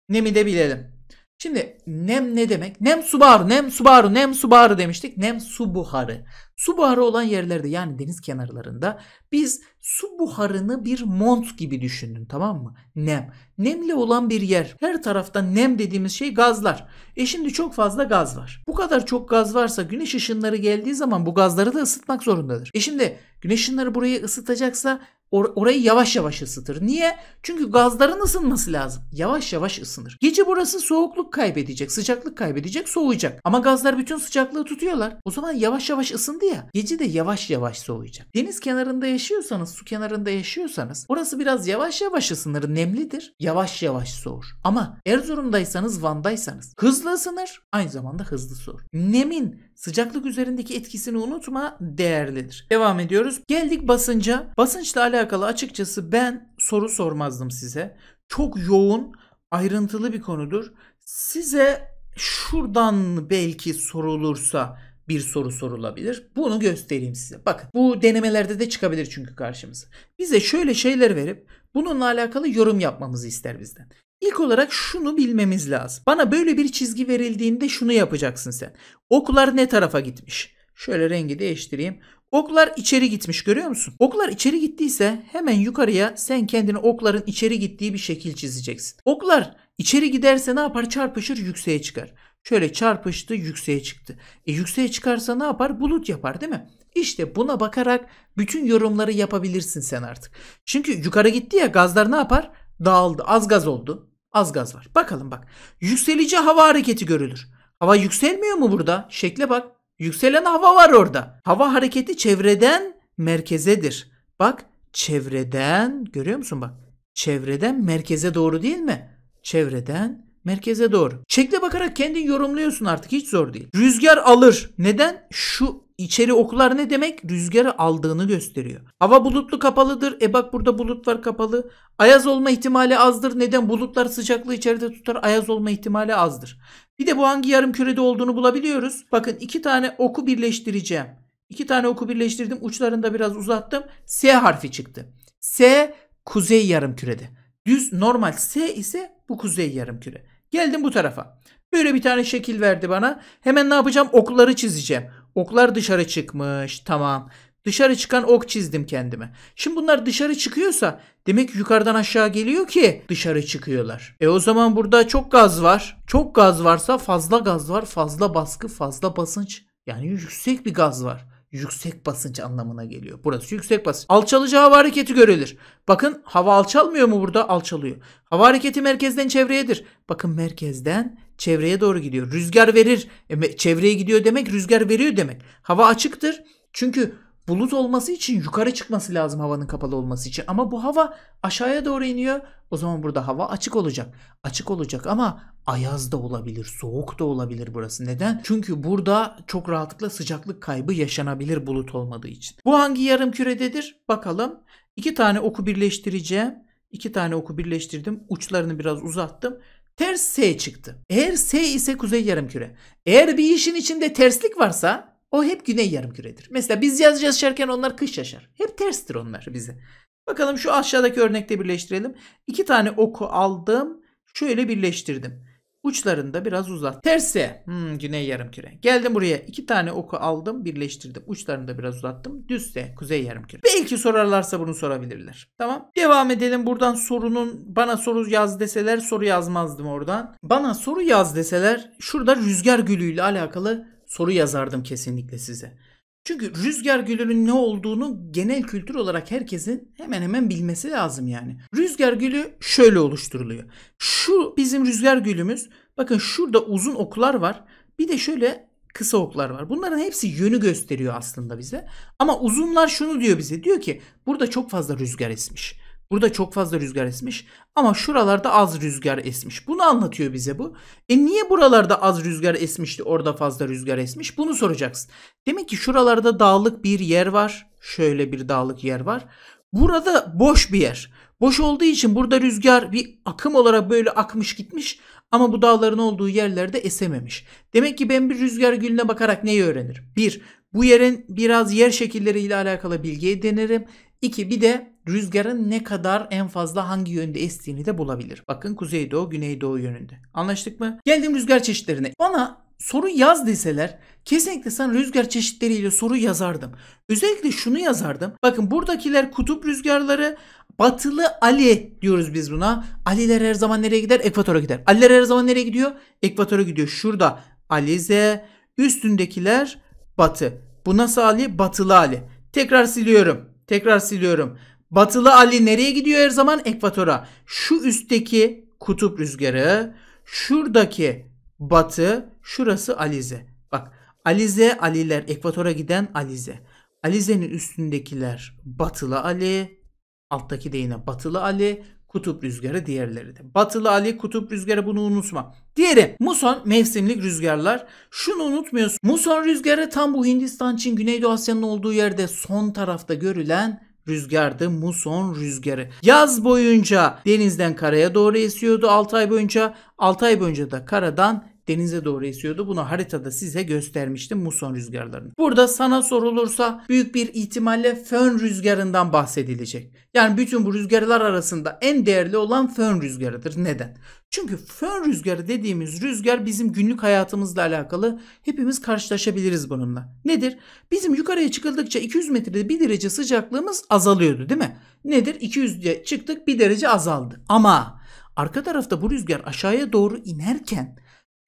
Nemi de bilelim. Şimdi nem ne demek? Nem Subaru, nem Subaru, nem Subaru demiştik. Nem su buharı. Su buharı olan yerlerde yani deniz kenarlarında biz su buharını bir mont gibi düşündün, tamam mı? Nem. Nemle olan bir yer. Her tarafta nem dediğimiz şey gazlar. E şimdi çok fazla gaz var. Bu kadar çok gaz varsa güneş ışınları geldiği zaman bu gazları da ısıtmak zorundadır. E şimdi güneş ışınları burayı ısıtacaksa or- orayı yavaş yavaş ısıtır. Niye? Çünkü gazların ısınması lazım. Yavaş yavaş ısınır. Gece burası soğukluk kaybedecek, sıcaklık kaybedecek, soğuyacak. Ama gazlar bütün sıcaklığı tutuyorlar. O zaman yavaş yavaş ısındı ya. Gece de yavaş yavaş soğuyacak. Deniz kenarında yaşıyorsanız su kenarında yaşıyorsanız orası biraz yavaş yavaş ısınır, nemlidir. Yavaş yavaş soğur. Ama Erzurum'daysanız, Van'daysanız hızlı ısınır, aynı zamanda hızlı soğur. Nemin sıcaklık üzerindeki etkisini unutma değerlidir. Devam ediyoruz. Geldik basınca. Basınçla alakalı açıkçası ben soru sormazdım size. Çok yoğun, ayrıntılı bir konudur. Size şuradan belki sorulursa bir soru sorulabilir. Bunu göstereyim size. Bakın bu denemelerde de çıkabilir çünkü karşımıza. Bize şöyle şeyler verip bununla alakalı yorum yapmamızı ister bizden. İlk olarak şunu bilmemiz lazım. Bana böyle bir çizgi verildiğinde şunu yapacaksın sen. Okular ne tarafa gitmiş? Şöyle rengi değiştireyim. Oklar içeri gitmiş görüyor musun? Oklar içeri gittiyse hemen yukarıya sen kendini okların içeri gittiği bir şekil çizeceksin. Oklar içeri giderse ne yapar? Çarpışır yükseğe çıkar. Şöyle çarpıştı yükseğe çıktı. E yükseğe çıkarsa ne yapar? Bulut yapar değil mi? İşte buna bakarak bütün yorumları yapabilirsin sen artık. Çünkü yukarı gitti ya gazlar ne yapar? Dağıldı. Az gaz oldu. Az gaz var. Bakalım bak. Yükselici hava hareketi görülür. Hava yükselmiyor mu burada? Şekle bak. Yükselen hava var orada. Hava hareketi çevreden merkezedir. Bak çevreden görüyor musun bak? Çevreden merkeze doğru değil mi? Çevreden merkeze doğru. Şekle bakarak kendin yorumluyorsun artık hiç zor değil. Rüzgar alır. Neden? Şu içeri okular ne demek? Rüzgarı aldığını gösteriyor. Hava bulutlu kapalıdır. E bak burada bulut var kapalı. Ayaz olma ihtimali azdır. Neden? Bulutlar sıcaklığı içeride tutar. Ayaz olma ihtimali azdır. Bir de bu hangi yarım kürede olduğunu bulabiliyoruz. Bakın iki tane oku birleştireceğim. İki tane oku birleştirdim. Uçlarında biraz uzattım. S harfi çıktı. S kuzey yarım kürede. Düz normal S ise bu kuzey yarım küre. Geldim bu tarafa. Böyle bir tane şekil verdi bana. Hemen ne yapacağım? Okları çizeceğim. Oklar dışarı çıkmış. Tamam. Dışarı çıkan ok çizdim kendime. Şimdi bunlar dışarı çıkıyorsa demek yukarıdan aşağı geliyor ki dışarı çıkıyorlar. E o zaman burada çok gaz var. Çok gaz varsa fazla gaz var, fazla baskı, fazla basınç. Yani yüksek bir gaz var yüksek basınç anlamına geliyor. Burası yüksek basınç. Alçalıcı hava hareketi görülür. Bakın hava alçalmıyor mu burada? Alçalıyor. Hava hareketi merkezden çevreyedir. Bakın merkezden çevreye doğru gidiyor. Rüzgar verir. E, çevreye gidiyor demek rüzgar veriyor demek. Hava açıktır. Çünkü bulut olması için yukarı çıkması lazım havanın kapalı olması için. Ama bu hava aşağıya doğru iniyor. O zaman burada hava açık olacak. Açık olacak ama ayaz da olabilir, soğuk da olabilir burası. Neden? Çünkü burada çok rahatlıkla sıcaklık kaybı yaşanabilir bulut olmadığı için. Bu hangi yarım kürededir? Bakalım. İki tane oku birleştireceğim. İki tane oku birleştirdim. Uçlarını biraz uzattım ters S çıktı. Eğer S ise kuzey yarım küre. Eğer bir işin içinde terslik varsa o hep güney yarım küredir. Mesela biz yaz yaşarken onlar kış yaşar. Hep terstir onlar bize. Bakalım şu aşağıdaki örnekte birleştirelim. İki tane oku aldım. Şöyle birleştirdim. Uçlarında biraz uzat. Terse. Hmm, güney yarım küre. Geldim buraya. iki tane oku aldım. Birleştirdim. Uçlarında biraz uzattım. Düzse. Kuzey yarım küre. Belki sorarlarsa bunu sorabilirler. Tamam. Devam edelim. Buradan sorunun bana soru yaz deseler soru yazmazdım oradan. Bana soru yaz deseler şurada rüzgar gülüyle alakalı soru yazardım kesinlikle size. Çünkü rüzgar gülünün ne olduğunu genel kültür olarak herkesin hemen hemen bilmesi lazım yani. Rüzgar gülü şöyle oluşturuluyor. Şu bizim rüzgar gülümüz. Bakın şurada uzun oklar var. Bir de şöyle kısa oklar var. Bunların hepsi yönü gösteriyor aslında bize. Ama uzunlar şunu diyor bize. Diyor ki burada çok fazla rüzgar esmiş. Burada çok fazla rüzgar esmiş ama şuralarda az rüzgar esmiş. Bunu anlatıyor bize bu. E niye buralarda az rüzgar esmişti orada fazla rüzgar esmiş? Bunu soracaksın. Demek ki şuralarda dağlık bir yer var. Şöyle bir dağlık yer var. Burada boş bir yer. Boş olduğu için burada rüzgar bir akım olarak böyle akmış gitmiş ama bu dağların olduğu yerlerde esememiş. Demek ki ben bir rüzgar gülüne bakarak neyi öğrenirim? Bir, Bu yerin biraz yer şekilleriyle alakalı bilgi edinirim. İki, Bir de rüzgarın ne kadar en fazla hangi yönde estiğini de bulabilir. Bakın kuzeydoğu güneydoğu yönünde. Anlaştık mı? Geldim rüzgar çeşitlerine. Bana soru yaz deseler kesinlikle sana rüzgar çeşitleriyle soru yazardım. Özellikle şunu yazardım. Bakın buradakiler kutup rüzgarları batılı Ali diyoruz biz buna. Aliler her zaman nereye gider? Ekvatora gider. Aliler her zaman nereye gidiyor? Ekvatora gidiyor. Şurada Alize üstündekiler batı. Bu nasıl Ali? Batılı Ali. Tekrar siliyorum. Tekrar siliyorum. Batılı Ali nereye gidiyor her zaman? Ekvatora. Şu üstteki kutup rüzgarı, şuradaki batı, şurası Alize. Bak Alize, Aliler, ekvatora giden Alize. Alize'nin üstündekiler batılı Ali, alttaki de yine batılı Ali, kutup rüzgarı diğerleri de. Batılı Ali kutup rüzgarı bunu unutma. Diğeri muson mevsimlik rüzgarlar. Şunu unutmuyorsun. Muson rüzgarı tam bu Hindistan, Çin, Güneydoğu Asya'nın olduğu yerde son tarafta görülen rüzgardı. Muson rüzgarı. Yaz boyunca denizden karaya doğru esiyordu 6 ay boyunca. 6 ay boyunca da karadan denize doğru esiyordu. Bunu haritada size göstermiştim muson rüzgarlarını. Burada sana sorulursa büyük bir ihtimalle fön rüzgarından bahsedilecek. Yani bütün bu rüzgarlar arasında en değerli olan fön rüzgarıdır. Neden? Çünkü fön rüzgarı dediğimiz rüzgar bizim günlük hayatımızla alakalı hepimiz karşılaşabiliriz bununla. Nedir? Bizim yukarıya çıkıldıkça 200 metrede 1 derece sıcaklığımız azalıyordu değil mi? Nedir? 200'e çıktık 1 derece azaldı. Ama arka tarafta bu rüzgar aşağıya doğru inerken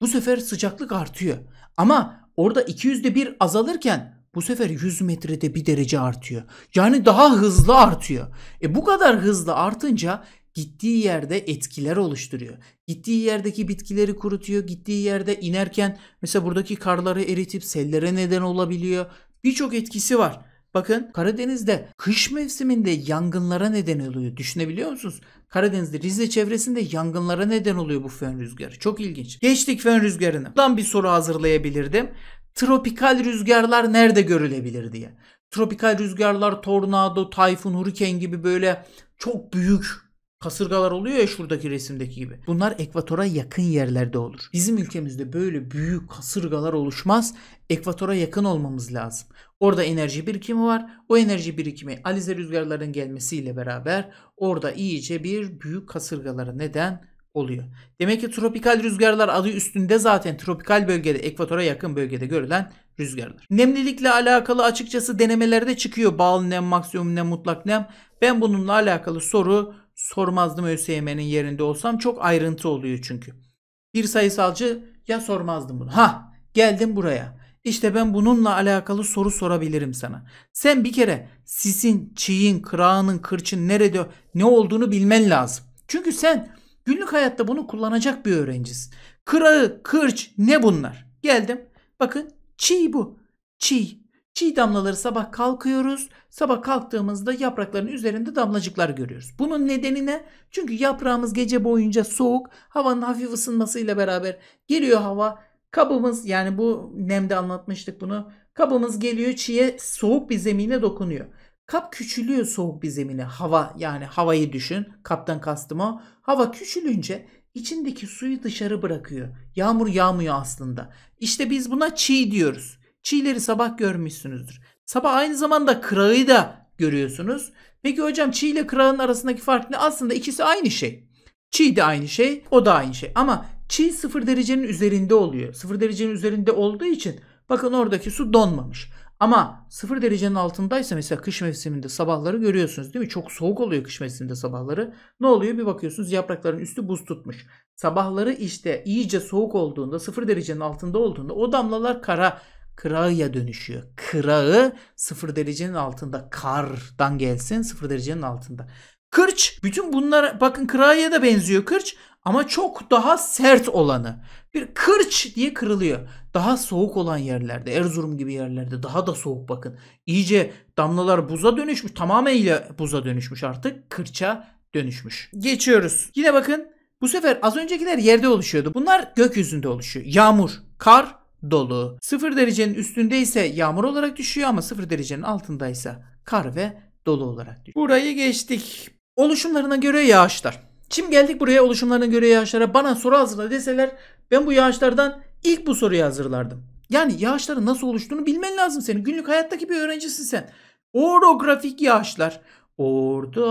bu sefer sıcaklık artıyor. Ama orada 200'de bir azalırken bu sefer 100 metrede bir derece artıyor. Yani daha hızlı artıyor. E bu kadar hızlı artınca gittiği yerde etkiler oluşturuyor. Gittiği yerdeki bitkileri kurutuyor. Gittiği yerde inerken mesela buradaki karları eritip sellere neden olabiliyor. Birçok etkisi var. Bakın Karadeniz'de kış mevsiminde yangınlara neden oluyor. Düşünebiliyor musunuz? Karadeniz'de Rize çevresinde yangınlara neden oluyor bu fön rüzgarı. Çok ilginç. Geçtik fön rüzgarını. Buradan bir soru hazırlayabilirdim. Tropikal rüzgarlar nerede görülebilir diye. Tropikal rüzgarlar tornado, tayfun, hurriken gibi böyle çok büyük Kasırgalar oluyor ya şuradaki resimdeki gibi. Bunlar ekvatora yakın yerlerde olur. Bizim ülkemizde böyle büyük kasırgalar oluşmaz. Ekvatora yakın olmamız lazım. Orada enerji birikimi var. O enerji birikimi alize rüzgarların gelmesiyle beraber orada iyice bir büyük kasırgalara neden oluyor. Demek ki tropikal rüzgarlar adı üstünde zaten tropikal bölgede, ekvatora yakın bölgede görülen rüzgarlar. Nemlilikle alakalı açıkçası denemelerde çıkıyor bağlı nem, maksimum nem, mutlak nem. Ben bununla alakalı soru sormazdım ÖSYM'nin yerinde olsam. Çok ayrıntı oluyor çünkü. Bir sayısalcı ya sormazdım bunu. Ha geldim buraya. İşte ben bununla alakalı soru sorabilirim sana. Sen bir kere sisin, çiğin, kırağının, kırçın nerede ne olduğunu bilmen lazım. Çünkü sen günlük hayatta bunu kullanacak bir öğrencisin. Kırağı, kırç ne bunlar? Geldim. Bakın çiğ bu. Çiğ. Çiğ damlaları sabah kalkıyoruz. Sabah kalktığımızda yaprakların üzerinde damlacıklar görüyoruz. Bunun nedeni ne? Çünkü yaprağımız gece boyunca soğuk. Havanın hafif ısınmasıyla beraber geliyor hava Kabımız yani bu nemde anlatmıştık bunu. Kabımız geliyor çiğe soğuk bir zemine dokunuyor. Kap küçülüyor soğuk bir zemine. Hava yani havayı düşün. Kaptan kastım o. Hava küçülünce içindeki suyu dışarı bırakıyor. Yağmur yağmıyor aslında. İşte biz buna çiğ diyoruz. Çiğleri sabah görmüşsünüzdür. Sabah aynı zamanda kırağı da görüyorsunuz. Peki hocam çiğ ile kırağın arasındaki fark ne? Aslında ikisi aynı şey. Çiğ de aynı şey, o da aynı şey. Ama Çin 0 derecenin üzerinde oluyor. 0 derecenin üzerinde olduğu için bakın oradaki su donmamış. Ama 0 derecenin altındaysa mesela kış mevsiminde sabahları görüyorsunuz değil mi? Çok soğuk oluyor kış mevsiminde sabahları. Ne oluyor? Bir bakıyorsunuz yaprakların üstü buz tutmuş. Sabahları işte iyice soğuk olduğunda 0 derecenin altında olduğunda o damlalar kara kırağıya dönüşüyor. Kırağı 0 derecenin altında kardan gelsin 0 derecenin altında. Kırç bütün bunlara bakın kırağıya da benziyor kırç ama çok daha sert olanı. Bir kırç diye kırılıyor. Daha soğuk olan yerlerde, Erzurum gibi yerlerde daha da soğuk bakın. İyice damlalar buza dönüşmüş, tamamıyla buza dönüşmüş artık. Kırça dönüşmüş. Geçiyoruz. Yine bakın bu sefer az öncekiler yerde oluşuyordu. Bunlar gökyüzünde oluşuyor. Yağmur, kar, dolu. Sıfır derecenin üstünde ise yağmur olarak düşüyor ama sıfır derecenin altındaysa kar ve dolu olarak düşüyor. Burayı geçtik. Oluşumlarına göre yağışlar. Çim geldik buraya oluşumlarına göre yağışlara bana soru hazırla deseler ben bu yağışlardan ilk bu soruyu hazırlardım. Yani yağışların nasıl oluştuğunu bilmen lazım senin. Günlük hayattaki bir öğrencisin sen. Orografik yağışlar. Orada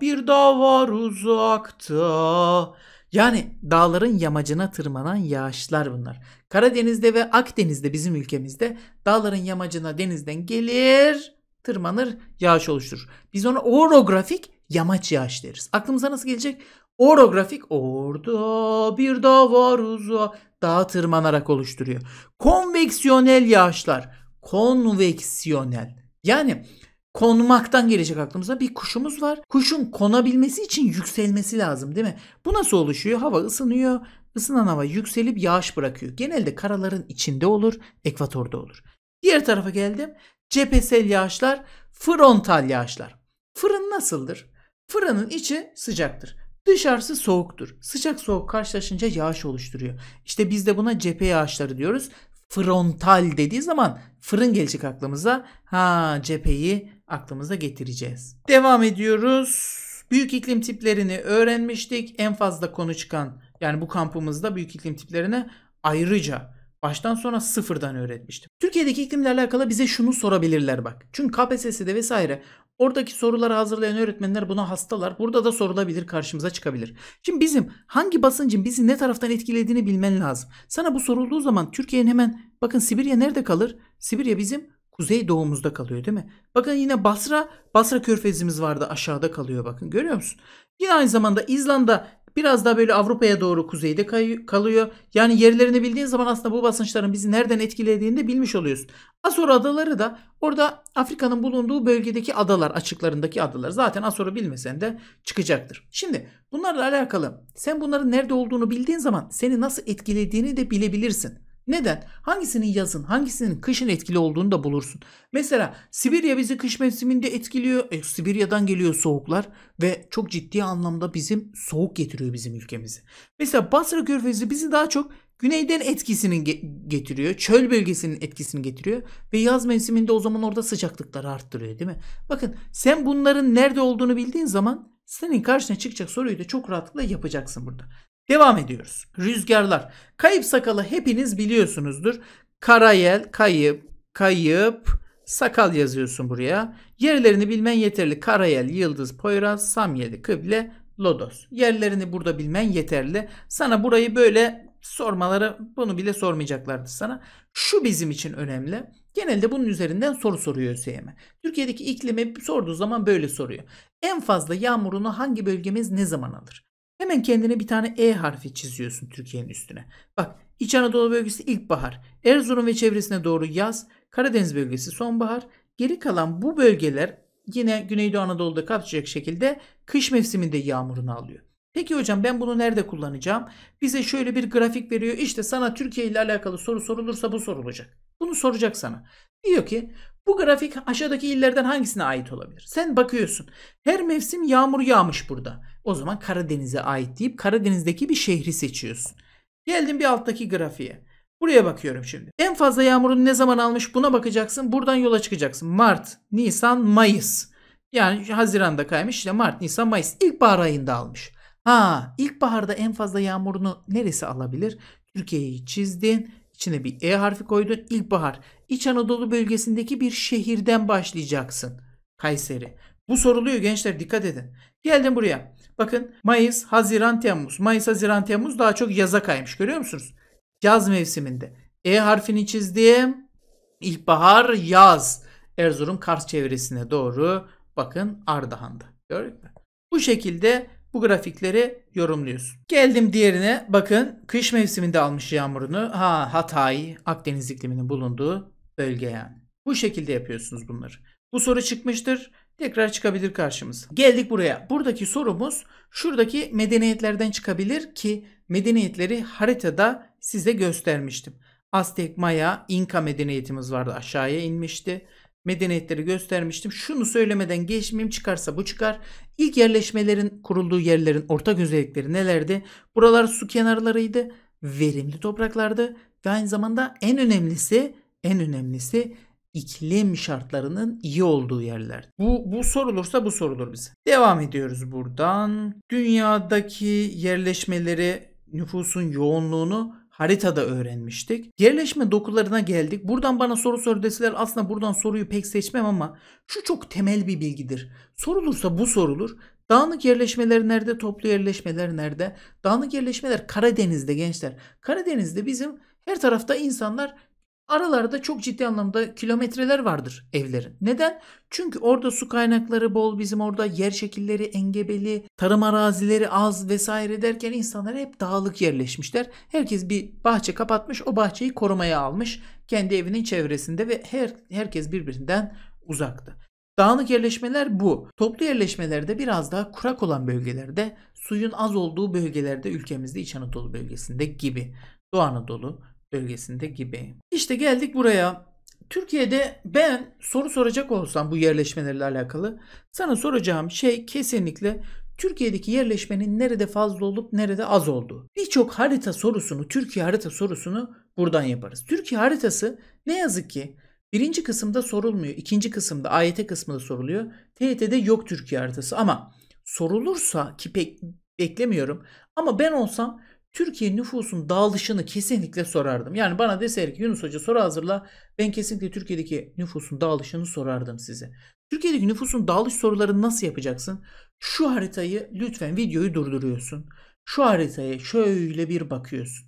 bir dağ var uzakta. Yani dağların yamacına tırmanan yağışlar bunlar. Karadeniz'de ve Akdeniz'de bizim ülkemizde dağların yamacına denizden gelir, tırmanır, yağış oluşturur. Biz ona orografik yamaç yaş deriz. Aklımıza nasıl gelecek? Orografik orada bir dağ var uza dağa tırmanarak oluşturuyor. Konveksiyonel yağışlar. Konveksiyonel. Yani konmaktan gelecek aklımıza bir kuşumuz var. Kuşun konabilmesi için yükselmesi lazım değil mi? Bu nasıl oluşuyor? Hava ısınıyor. Isınan hava yükselip yağış bırakıyor. Genelde karaların içinde olur, ekvatorda olur. Diğer tarafa geldim. Cephesel yağışlar, frontal yağışlar. Fırın nasıldır? Fırının içi sıcaktır. Dışarısı soğuktur. Sıcak soğuk karşılaşınca yağış oluşturuyor. İşte biz de buna cephe yağışları diyoruz. Frontal dediği zaman fırın gelecek aklımıza. Ha cepheyi aklımıza getireceğiz. Devam ediyoruz. Büyük iklim tiplerini öğrenmiştik. En fazla konu çıkan yani bu kampımızda büyük iklim tiplerine ayrıca baştan sona sıfırdan öğretmiştim. Türkiye'deki iklimle alakalı bize şunu sorabilirler bak. Çünkü KPSS'de vesaire Oradaki soruları hazırlayan öğretmenler buna hastalar. Burada da sorulabilir, karşımıza çıkabilir. Şimdi bizim hangi basıncın bizi ne taraftan etkilediğini bilmen lazım. Sana bu sorulduğu zaman Türkiye'nin hemen bakın Sibirya nerede kalır? Sibirya bizim kuzey doğumuzda kalıyor değil mi? Bakın yine Basra, Basra körfezimiz vardı aşağıda kalıyor bakın görüyor musun? Yine aynı zamanda İzlanda Biraz daha böyle Avrupa'ya doğru kuzeyde kay- kalıyor. Yani yerlerini bildiğin zaman aslında bu basınçların bizi nereden etkilediğini de bilmiş oluyorsun. Azor adaları da orada Afrika'nın bulunduğu bölgedeki adalar, açıklarındaki adalar. Zaten Azor'u bilmesen de çıkacaktır. Şimdi bunlarla alakalı sen bunların nerede olduğunu bildiğin zaman seni nasıl etkilediğini de bilebilirsin. Neden? Hangisinin yazın, hangisinin kışın etkili olduğunu da bulursun. Mesela Sibirya bizi kış mevsiminde etkiliyor. E, Sibirya'dan geliyor soğuklar ve çok ciddi anlamda bizim soğuk getiriyor bizim ülkemizi. Mesela Basra Körfezi bizi daha çok güneyden etkisini ge- getiriyor. Çöl bölgesinin etkisini getiriyor ve yaz mevsiminde o zaman orada sıcaklıkları arttırıyor değil mi? Bakın sen bunların nerede olduğunu bildiğin zaman senin karşına çıkacak soruyu da çok rahatlıkla yapacaksın burada. Devam ediyoruz. Rüzgarlar. Kayıp sakalı hepiniz biliyorsunuzdur. Karayel, kayıp, kayıp, sakal yazıyorsun buraya. Yerlerini bilmen yeterli. Karayel, yıldız, poyraz, samyeli, kıble, lodos. Yerlerini burada bilmen yeterli. Sana burayı böyle sormaları bunu bile sormayacaklardı sana. Şu bizim için önemli. Genelde bunun üzerinden soru soruyor ÖSYM. Türkiye'deki iklimi sorduğu zaman böyle soruyor. En fazla yağmurunu hangi bölgemiz ne zaman alır? Hemen kendine bir tane E harfi çiziyorsun Türkiye'nin üstüne. Bak İç Anadolu bölgesi ilkbahar. Erzurum ve çevresine doğru yaz. Karadeniz bölgesi sonbahar. Geri kalan bu bölgeler yine Güneydoğu Anadolu'da kapsayacak şekilde kış mevsiminde yağmurunu alıyor. Peki hocam ben bunu nerede kullanacağım? Bize şöyle bir grafik veriyor. İşte sana Türkiye ile alakalı soru sorulursa bu sorulacak. Bunu soracak sana. Diyor ki bu grafik aşağıdaki illerden hangisine ait olabilir? Sen bakıyorsun. Her mevsim yağmur yağmış burada. O zaman Karadeniz'e ait deyip Karadeniz'deki bir şehri seçiyorsun. Geldim bir alttaki grafiğe. Buraya bakıyorum şimdi. En fazla yağmurun ne zaman almış buna bakacaksın. Buradan yola çıkacaksın. Mart, Nisan, Mayıs. Yani Haziran'da kaymış. İşte Mart, Nisan, Mayıs. İlkbahar ayında almış. Ha ilkbaharda en fazla yağmurunu neresi alabilir? Türkiye'yi çizdin. İçine bir E harfi koydun. İlkbahar. İç Anadolu bölgesindeki bir şehirden başlayacaksın. Kayseri. Bu soruluyor gençler dikkat edin. Geldim buraya. Bakın Mayıs, Haziran, Temmuz. Mayıs, Haziran, Temmuz daha çok yaza kaymış görüyor musunuz? Yaz mevsiminde. E harfini çizdim. İlkbahar, yaz. Erzurum Kars çevresine doğru bakın Ardahan'da. Gördük mü? Bu şekilde bu grafikleri yorumluyorsun. Geldim diğerine bakın kış mevsiminde almış yağmurunu. Ha Hatay Akdeniz ikliminin bulunduğu bölge yani. Bu şekilde yapıyorsunuz bunları. Bu soru çıkmıştır tekrar çıkabilir karşımıza. Geldik buraya. Buradaki sorumuz şuradaki medeniyetlerden çıkabilir ki medeniyetleri haritada size göstermiştim. Aztek, Maya, İnka medeniyetimiz vardı aşağıya inmişti. Medeniyetleri göstermiştim. Şunu söylemeden geçmeyeyim çıkarsa bu çıkar. İlk yerleşmelerin kurulduğu yerlerin ortak özellikleri nelerdi? Buralar su kenarlarıydı. Verimli topraklardı. Ve aynı zamanda en önemlisi en önemlisi iklim şartlarının iyi olduğu yerler. Bu, bu sorulursa bu sorulur bize. Devam ediyoruz buradan. Dünyadaki yerleşmeleri, nüfusun yoğunluğunu haritada öğrenmiştik. Yerleşme dokularına geldik. Buradan bana soru soru deseler aslında buradan soruyu pek seçmem ama şu çok temel bir bilgidir. Sorulursa bu sorulur. Dağınık yerleşmeler nerede? Toplu yerleşmeler nerede? Dağınık yerleşmeler Karadeniz'de gençler. Karadeniz'de bizim her tarafta insanlar Aralarda çok ciddi anlamda kilometreler vardır evlerin. Neden? Çünkü orada su kaynakları bol, bizim orada yer şekilleri engebeli, tarım arazileri az vesaire derken insanlar hep dağlık yerleşmişler. Herkes bir bahçe kapatmış, o bahçeyi korumaya almış. Kendi evinin çevresinde ve her herkes birbirinden uzakta. Dağınık yerleşmeler bu. Toplu yerleşmelerde biraz daha kurak olan bölgelerde, suyun az olduğu bölgelerde ülkemizde İç Anadolu bölgesinde gibi. Doğu Anadolu, bölgesinde gibi. İşte geldik buraya. Türkiye'de ben soru soracak olsam bu yerleşmelerle alakalı sana soracağım şey kesinlikle Türkiye'deki yerleşmenin nerede fazla olup nerede az olduğu. Birçok harita sorusunu, Türkiye harita sorusunu buradan yaparız. Türkiye haritası ne yazık ki birinci kısımda sorulmuyor. ikinci kısımda AYT kısmında soruluyor. TYT'de yok Türkiye haritası ama sorulursa ki pek beklemiyorum ama ben olsam Türkiye nüfusun dağılışını kesinlikle sorardım. Yani bana deseler ki Yunus Hoca soru hazırla ben kesinlikle Türkiye'deki nüfusun dağılışını sorardım size. Türkiye'deki nüfusun dağılış sorularını nasıl yapacaksın? Şu haritayı lütfen videoyu durduruyorsun. Şu haritaya şöyle bir bakıyorsun.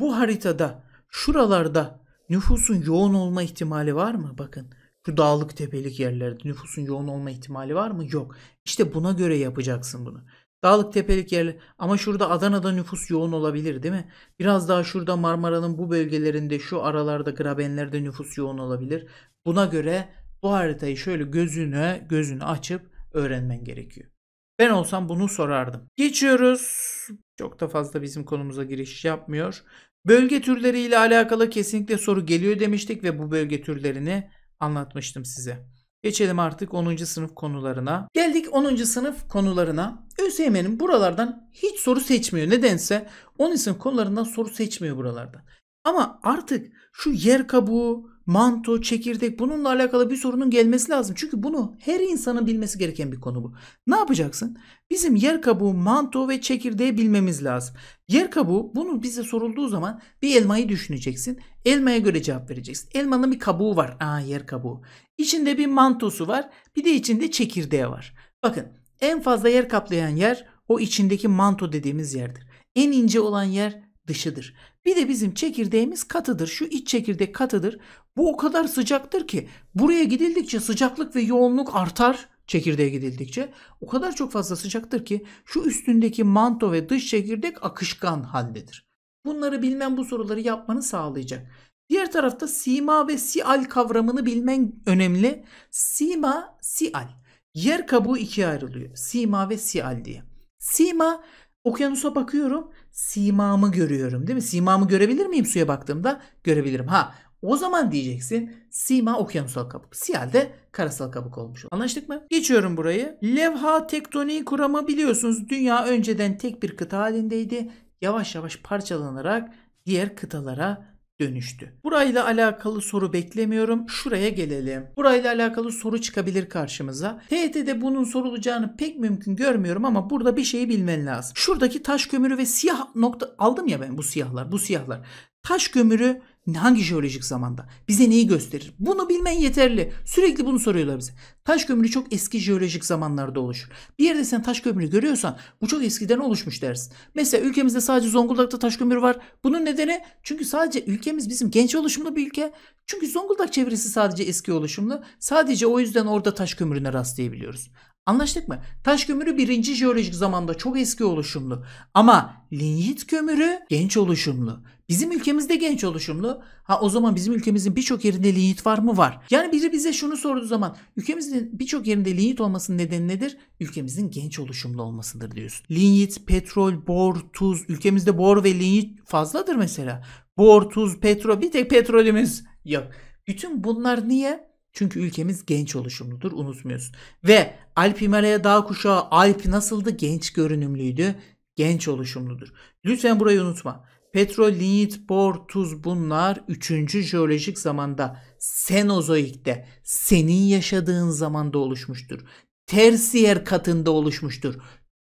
Bu haritada şuralarda nüfusun yoğun olma ihtimali var mı? Bakın şu dağlık tepelik yerlerde nüfusun yoğun olma ihtimali var mı? Yok. İşte buna göre yapacaksın bunu. Dağlık tepelik yerler ama şurada Adana'da nüfus yoğun olabilir değil mi? Biraz daha şurada Marmara'nın bu bölgelerinde şu aralarda grabenlerde nüfus yoğun olabilir. Buna göre bu haritayı şöyle gözüne gözünü açıp öğrenmen gerekiyor. Ben olsam bunu sorardım. Geçiyoruz. Çok da fazla bizim konumuza giriş yapmıyor. Bölge türleri ile alakalı kesinlikle soru geliyor demiştik ve bu bölge türlerini anlatmıştım size. Geçelim artık 10. sınıf konularına. Geldik 10. sınıf konularına. ÖSYM'nin buralardan hiç soru seçmiyor. Nedense 10. sınıf konularından soru seçmiyor buralarda. Ama artık şu yer kabuğu, manto, çekirdek bununla alakalı bir sorunun gelmesi lazım. Çünkü bunu her insanın bilmesi gereken bir konu bu. Ne yapacaksın? Bizim yer kabuğu, manto ve çekirdeği bilmemiz lazım. Yer kabuğu bunu bize sorulduğu zaman bir elmayı düşüneceksin. Elmaya göre cevap vereceksin. Elmanın bir kabuğu var. Aa yer kabuğu. İçinde bir mantosu var. Bir de içinde çekirdeği var. Bakın en fazla yer kaplayan yer o içindeki manto dediğimiz yerdir. En ince olan yer dışıdır. Bir de bizim çekirdeğimiz katıdır. Şu iç çekirdek katıdır. Bu o kadar sıcaktır ki buraya gidildikçe sıcaklık ve yoğunluk artar çekirdeğe gidildikçe. O kadar çok fazla sıcaktır ki şu üstündeki manto ve dış çekirdek akışkan haldedir. Bunları bilmen bu soruları yapmanı sağlayacak. Diğer tarafta sima ve sial kavramını bilmen önemli. Sima, sial. Yer kabuğu ikiye ayrılıyor. Sima ve sial diye. Sima Okyanusa bakıyorum, simamı görüyorum değil mi? Simamı görebilir miyim suya baktığımda? Görebilirim. Ha o zaman diyeceksin sima okyanusal kabuk. Siyal de karasal kabuk olmuş. Anlaştık mı? Geçiyorum burayı. Levha tektoniği kuramı biliyorsunuz dünya önceden tek bir kıta halindeydi. Yavaş yavaş parçalanarak diğer kıtalara dönüştü. Burayla alakalı soru beklemiyorum. Şuraya gelelim. Burayla alakalı soru çıkabilir karşımıza. TET'de bunun sorulacağını pek mümkün görmüyorum ama burada bir şeyi bilmen lazım. Şuradaki taş kömürü ve siyah nokta aldım ya ben bu siyahlar. Bu siyahlar. Taş kömürü Hangi jeolojik zamanda? Bize neyi gösterir? Bunu bilmen yeterli. Sürekli bunu soruyorlar bize. Taş kömürü çok eski jeolojik zamanlarda oluşur. Bir yerde sen taş kömürü görüyorsan bu çok eskiden oluşmuş dersin. Mesela ülkemizde sadece Zonguldak'ta taş kömürü var. Bunun nedeni çünkü sadece ülkemiz bizim genç oluşumlu bir ülke. Çünkü Zonguldak çevresi sadece eski oluşumlu. Sadece o yüzden orada taş kömürüne rastlayabiliyoruz. Anlaştık mı? Taş kömürü birinci jeolojik zamanda çok eski oluşumlu. Ama linyit kömürü genç oluşumlu. Bizim ülkemizde genç oluşumlu. Ha o zaman bizim ülkemizin birçok yerinde linyit var mı? Var. Yani biri bize şunu sorduğu zaman ülkemizin birçok yerinde linyit olmasının nedeni nedir? Ülkemizin genç oluşumlu olmasıdır diyorsun. Linyit, petrol, bor, tuz. Ülkemizde bor ve linyit fazladır mesela. Bor, tuz, petrol. Bir tek petrolümüz yok. Bütün bunlar niye? Çünkü ülkemiz genç oluşumludur unutmuyorsun. Ve Alp Himalaya dağ kuşağı Alp nasıldı? Genç görünümlüydü. Genç oluşumludur. Lütfen burayı unutma. Petrol, linyit, bor, tuz bunlar 3. jeolojik zamanda Senozoik'te senin yaşadığın zamanda oluşmuştur. Tersiyer katında oluşmuştur.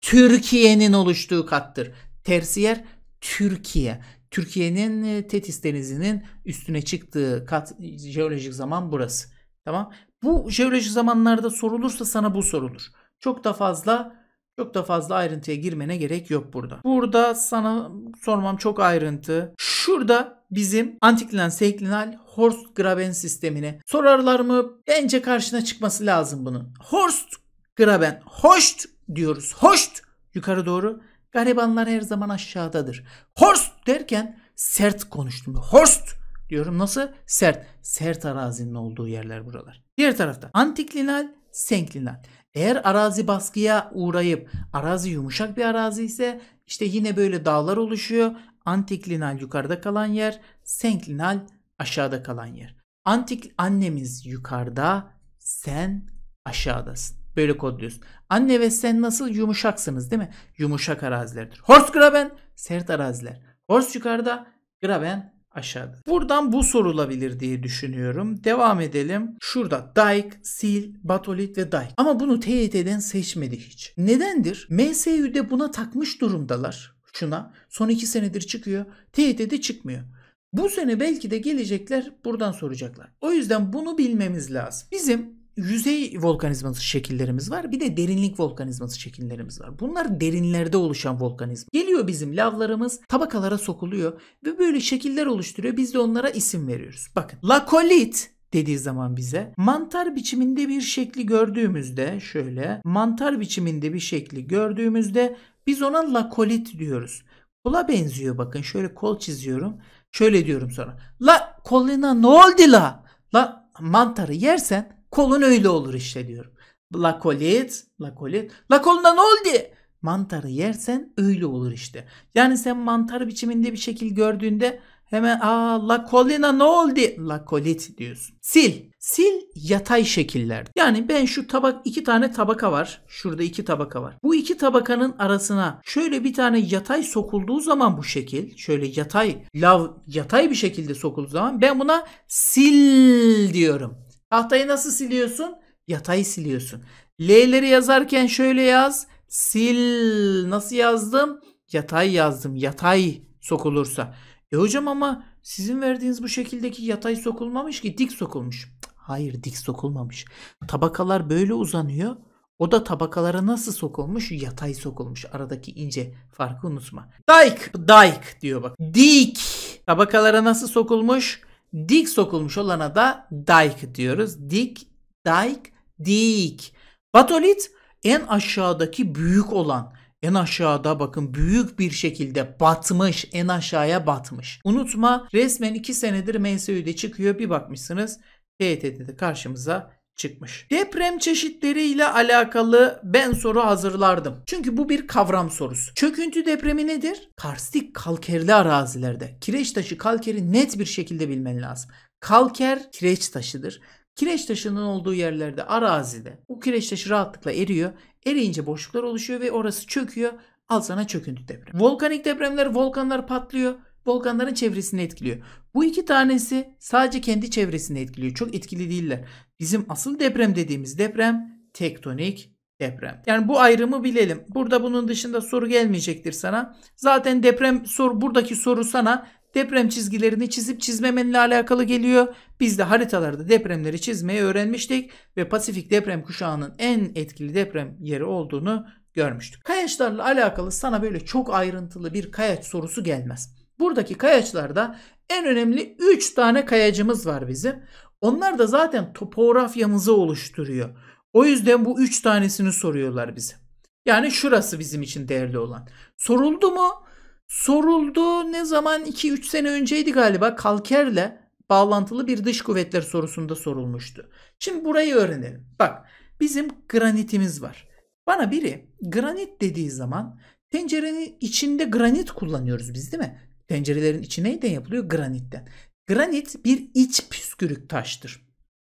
Türkiye'nin oluştuğu kattır. Tersiyer Türkiye. Türkiye'nin e, Tetis denizinin üstüne çıktığı kat jeolojik zaman burası. Tamam? Bu jeolojik zamanlarda sorulursa sana bu sorulur. Çok da fazla çok da fazla ayrıntıya girmene gerek yok burada. Burada sana sormam çok ayrıntı. Şurada bizim antiklinal seklinal Horst Graben sistemini sorarlar mı? Bence karşına çıkması lazım bunun. Horst Graben. Hoşt diyoruz. Hoşt yukarı doğru. Garibanlar her zaman aşağıdadır. Horst derken sert konuştum. Horst diyorum nasıl? Sert. Sert arazinin olduğu yerler buralar. Diğer tarafta antiklinal, senklinal. Eğer arazi baskıya uğrayıp arazi yumuşak bir arazi ise işte yine böyle dağlar oluşuyor. Antiklinal yukarıda kalan yer, senklinal aşağıda kalan yer. Antik annemiz yukarıda, sen aşağıdasın. Böyle kodluyorsun. Anne ve sen nasıl yumuşaksınız değil mi? Yumuşak arazilerdir. Horst graben sert araziler. Horst yukarıda, graben aşağıda. Buradan bu sorulabilir diye düşünüyorum. Devam edelim. Şurada Dyke, Sil, Batolit ve Dyke. Ama bunu TYT'den seçmedi hiç. Nedendir? MSU'de buna takmış durumdalar. Şuna. Son iki senedir çıkıyor. TYT'de çıkmıyor. Bu sene belki de gelecekler buradan soracaklar. O yüzden bunu bilmemiz lazım. Bizim yüzey volkanizması şekillerimiz var. Bir de derinlik volkanizması şekillerimiz var. Bunlar derinlerde oluşan volkanizma. Geliyor bizim lavlarımız tabakalara sokuluyor ve böyle şekiller oluşturuyor. Biz de onlara isim veriyoruz. Bakın lakolit dediği zaman bize mantar biçiminde bir şekli gördüğümüzde şöyle mantar biçiminde bir şekli gördüğümüzde biz ona lakolit diyoruz. Kola benziyor bakın şöyle kol çiziyorum. Şöyle diyorum sonra la kolina ne oldu la? La mantarı yersen Kolun öyle olur işte diyorum. La kolit, la kolit. La koluna ne oldu? Mantarı yersen öyle olur işte. Yani sen mantar biçiminde bir şekil gördüğünde hemen aa la kolina ne oldu? La kolit diyorsun. Sil. Sil yatay şekiller. Yani ben şu tabak iki tane tabaka var. Şurada iki tabaka var. Bu iki tabakanın arasına şöyle bir tane yatay sokulduğu zaman bu şekil şöyle yatay lav yatay bir şekilde sokulduğu zaman ben buna sil diyorum. Tahtayı nasıl siliyorsun? Yatayı siliyorsun. L'leri yazarken şöyle yaz. Sil. Nasıl yazdım? Yatay yazdım. Yatay sokulursa. E hocam ama sizin verdiğiniz bu şekildeki yatay sokulmamış ki dik sokulmuş. Hayır dik sokulmamış. Tabakalar böyle uzanıyor. O da tabakalara nasıl sokulmuş? Yatay sokulmuş. Aradaki ince farkı unutma. Dike, dike diyor bak. Dik. Tabakalara nasıl sokulmuş? Dik sokulmuş olana da dike diyoruz. Dik, dike, dik. Batolit en aşağıdaki büyük olan. En aşağıda bakın büyük bir şekilde batmış, en aşağıya batmış. Unutma resmen 2 senedir MSÜ'de çıkıyor bir bakmışsınız TET'de de karşımıza çıkmış. Deprem çeşitleriyle alakalı ben soru hazırlardım. Çünkü bu bir kavram sorusu. Çöküntü depremi nedir? Karstik kalkerli arazilerde kireç taşı kalkeri net bir şekilde bilmen lazım. Kalker kireç taşıdır. Kireç taşının olduğu yerlerde, arazide bu kireç taşı rahatlıkla eriyor. Eriyince boşluklar oluşuyor ve orası çöküyor. Al sana çöküntü depremi. Volkanik depremler, volkanlar patlıyor volkanların çevresini etkiliyor. Bu iki tanesi sadece kendi çevresini etkiliyor. Çok etkili değiller. Bizim asıl deprem dediğimiz deprem tektonik deprem. Yani bu ayrımı bilelim. Burada bunun dışında soru gelmeyecektir sana. Zaten deprem sor buradaki soru sana deprem çizgilerini çizip çizmemenle alakalı geliyor. Biz de haritalarda depremleri çizmeyi öğrenmiştik ve Pasifik deprem kuşağının en etkili deprem yeri olduğunu görmüştük. Kayaçlarla alakalı sana böyle çok ayrıntılı bir kayaç sorusu gelmez. Buradaki kayaçlarda en önemli 3 tane kayacımız var bizim. Onlar da zaten topografyamızı oluşturuyor. O yüzden bu üç tanesini soruyorlar bize. Yani şurası bizim için değerli olan. Soruldu mu? Soruldu ne zaman 2-3 sene önceydi galiba Kalker'le bağlantılı bir dış kuvvetler sorusunda sorulmuştu. Şimdi burayı öğrenelim. Bak bizim granitimiz var. Bana biri granit dediği zaman tencerenin içinde granit kullanıyoruz biz değil mi? Tencerelerin içi neyden yapılıyor? Granitten. Granit bir iç püskürük taştır.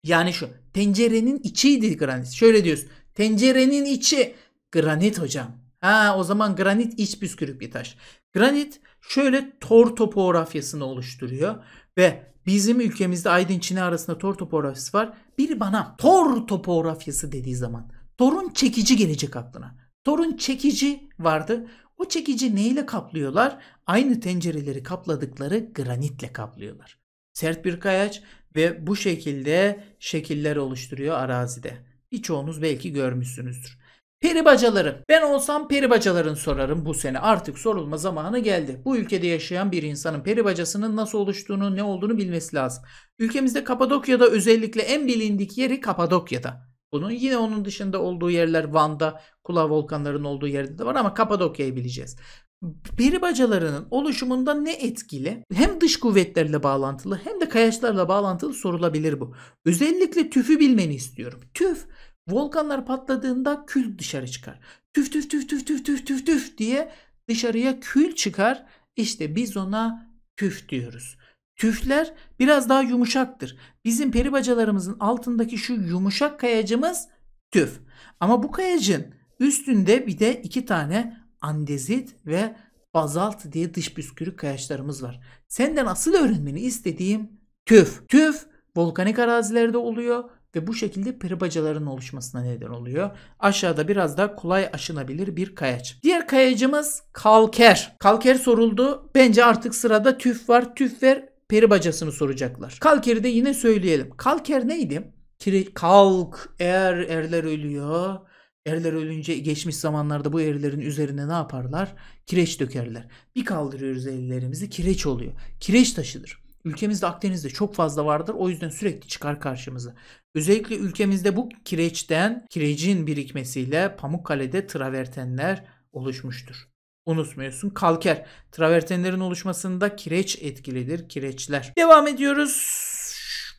Yani şu tencerenin içiydi granit. Şöyle diyorsun. Tencerenin içi granit hocam. Ha o zaman granit iç püskürük bir taş. Granit şöyle tor topografyasını oluşturuyor ve bizim ülkemizde Aydın Çin'i arasında tor topografyası var. Biri bana tor topografyası dediği zaman torun çekici gelecek aklına. Torun çekici vardı. O çekici neyle kaplıyorlar? Aynı tencereleri kapladıkları granitle kaplıyorlar sert bir kayaç ve bu şekilde şekiller oluşturuyor arazide. Birçoğunuz belki görmüşsünüzdür. Peri bacaları. Ben olsam peri bacaların sorarım bu sene. Artık sorulma zamanı geldi. Bu ülkede yaşayan bir insanın peri bacasının nasıl oluştuğunu, ne olduğunu bilmesi lazım. Ülkemizde Kapadokya'da özellikle en bilindik yeri Kapadokya'da. Bunun yine onun dışında olduğu yerler Van'da, Kula volkanlarının olduğu yerde de var ama Kapadokya'yı bileceğiz peri bacalarının oluşumunda ne etkili? Hem dış kuvvetlerle bağlantılı hem de kayaçlarla bağlantılı sorulabilir bu. Özellikle tüfü bilmeni istiyorum. Tüf volkanlar patladığında kül dışarı çıkar. Tüf tüf tüf tüf tüf tüf tüf tüf diye dışarıya kül çıkar. İşte biz ona tüf diyoruz. Tüfler biraz daha yumuşaktır. Bizim peri bacalarımızın altındaki şu yumuşak kayacımız tüf. Ama bu kayacın üstünde bir de iki tane andezit ve bazalt diye dış püskürük kayaçlarımız var. Senden asıl öğrenmeni istediğim tüf. Tüf volkanik arazilerde oluyor ve bu şekilde peribacaların oluşmasına neden oluyor. Aşağıda biraz daha kolay aşınabilir bir kayaç. Diğer kayacımız kalker. Kalker soruldu. Bence artık sırada tüf var. Tüf ver peribacasını soracaklar. Kalkeri de yine söyleyelim. Kalker neydi? kalk er erler ölüyor. Erler ölünce geçmiş zamanlarda bu erilerin üzerine ne yaparlar? Kireç dökerler. Bir kaldırıyoruz ellerimizi, kireç oluyor. Kireç taşıdır. Ülkemizde Akdeniz'de çok fazla vardır. O yüzden sürekli çıkar karşımıza. Özellikle ülkemizde bu kireçten kirecin birikmesiyle Pamukkale'de travertenler oluşmuştur. Unutmuyorsun kalker. Travertenlerin oluşmasında kireç etkilidir. Kireçler. Devam ediyoruz.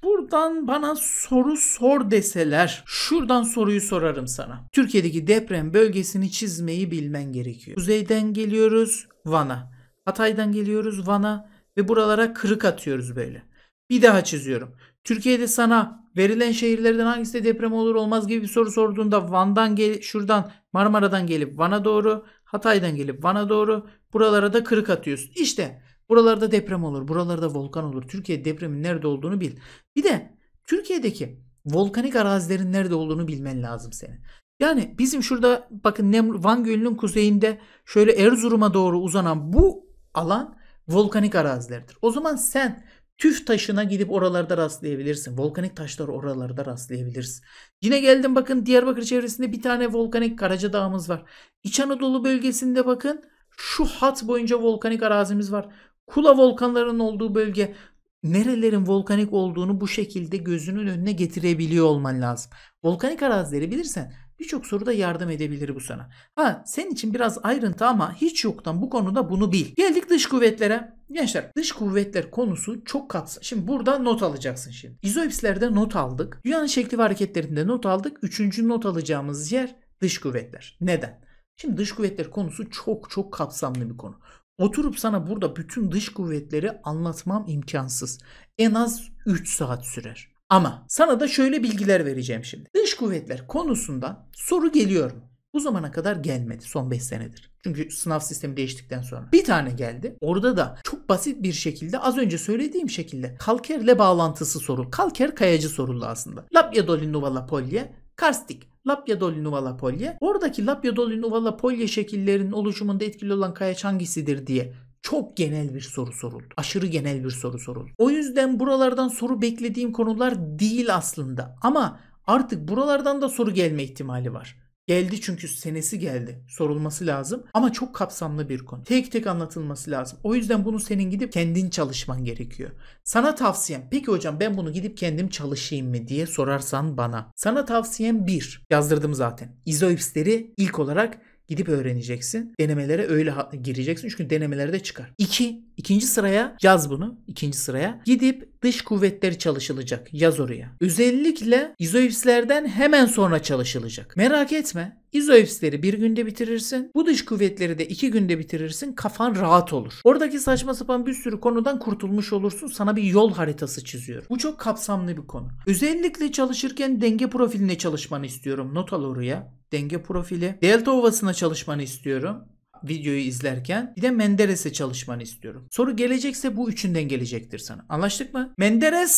Buradan bana soru sor deseler şuradan soruyu sorarım sana. Türkiye'deki deprem bölgesini çizmeyi bilmen gerekiyor. Kuzeyden geliyoruz Van'a. Hatay'dan geliyoruz Van'a ve buralara kırık atıyoruz böyle. Bir daha çiziyorum. Türkiye'de sana verilen şehirlerden hangisi deprem olur olmaz gibi bir soru sorduğunda Van'dan gel şuradan Marmara'dan gelip Van'a doğru, Hatay'dan gelip Van'a doğru buralara da kırık atıyorsun. İşte Buralarda deprem olur, buralarda volkan olur. Türkiye depremin nerede olduğunu bil. Bir de Türkiye'deki volkanik arazilerin nerede olduğunu bilmen lazım senin. Yani bizim şurada bakın Nemr Van Gölü'nün kuzeyinde şöyle Erzurum'a doğru uzanan bu alan volkanik arazilerdir. O zaman sen tüf taşına gidip oralarda rastlayabilirsin. Volkanik taşları oralarda rastlayabilirsin. Yine geldim bakın Diyarbakır çevresinde bir tane volkanik Karaca Dağımız var. İç Anadolu bölgesinde bakın şu hat boyunca volkanik arazimiz var. Kula volkanlarının olduğu bölge nerelerin volkanik olduğunu bu şekilde gözünün önüne getirebiliyor olman lazım. Volkanik arazileri bilirsen birçok soruda yardım edebilir bu sana. Ha senin için biraz ayrıntı ama hiç yoktan bu konuda bunu bil. Geldik dış kuvvetlere. Gençler dış kuvvetler konusu çok kapsam. Şimdi burada not alacaksın şimdi. İzoipslerde not aldık. Dünyanın şekli ve hareketlerinde not aldık. Üçüncü not alacağımız yer dış kuvvetler. Neden? Şimdi dış kuvvetler konusu çok çok kapsamlı bir konu. Oturup sana burada bütün dış kuvvetleri anlatmam imkansız. En az 3 saat sürer. Ama sana da şöyle bilgiler vereceğim şimdi. Dış kuvvetler konusunda soru geliyor mu? Bu zamana kadar gelmedi son 5 senedir. Çünkü sınav sistemi değiştikten sonra. Bir tane geldi. Orada da çok basit bir şekilde az önce söylediğim şekilde kalkerle bağlantısı sorul. Kalker kayacı soruldu aslında. Lapya dolinnuvalla polye karstik. Lapya dolinuvala polye. Oradaki Lapya dolinuvala polye şekillerinin oluşumunda etkili olan kayaç hangisidir diye çok genel bir soru soruldu. Aşırı genel bir soru soruldu. O yüzden buralardan soru beklediğim konular değil aslında. Ama artık buralardan da soru gelme ihtimali var. Geldi çünkü senesi geldi. Sorulması lazım ama çok kapsamlı bir konu. Tek tek anlatılması lazım. O yüzden bunu senin gidip kendin çalışman gerekiyor. Sana tavsiyem peki hocam ben bunu gidip kendim çalışayım mı diye sorarsan bana. Sana tavsiyem bir. Yazdırdım zaten. İzoipsleri ilk olarak gidip öğreneceksin. Denemelere öyle gireceksin çünkü denemelerde çıkar. İki İkinci sıraya yaz bunu. İkinci sıraya. Gidip dış kuvvetleri çalışılacak. Yaz oraya. Özellikle izoipslerden hemen sonra çalışılacak. Merak etme. İzoipsleri bir günde bitirirsin. Bu dış kuvvetleri de iki günde bitirirsin. Kafan rahat olur. Oradaki saçma sapan bir sürü konudan kurtulmuş olursun. Sana bir yol haritası çiziyor. Bu çok kapsamlı bir konu. Özellikle çalışırken denge profiline çalışmanı istiyorum. Not al oraya denge profili. Delta ovasına çalışmanı istiyorum videoyu izlerken bir de Menderes'e çalışmanı istiyorum. Soru gelecekse bu üçünden gelecektir sana. Anlaştık mı? Menderes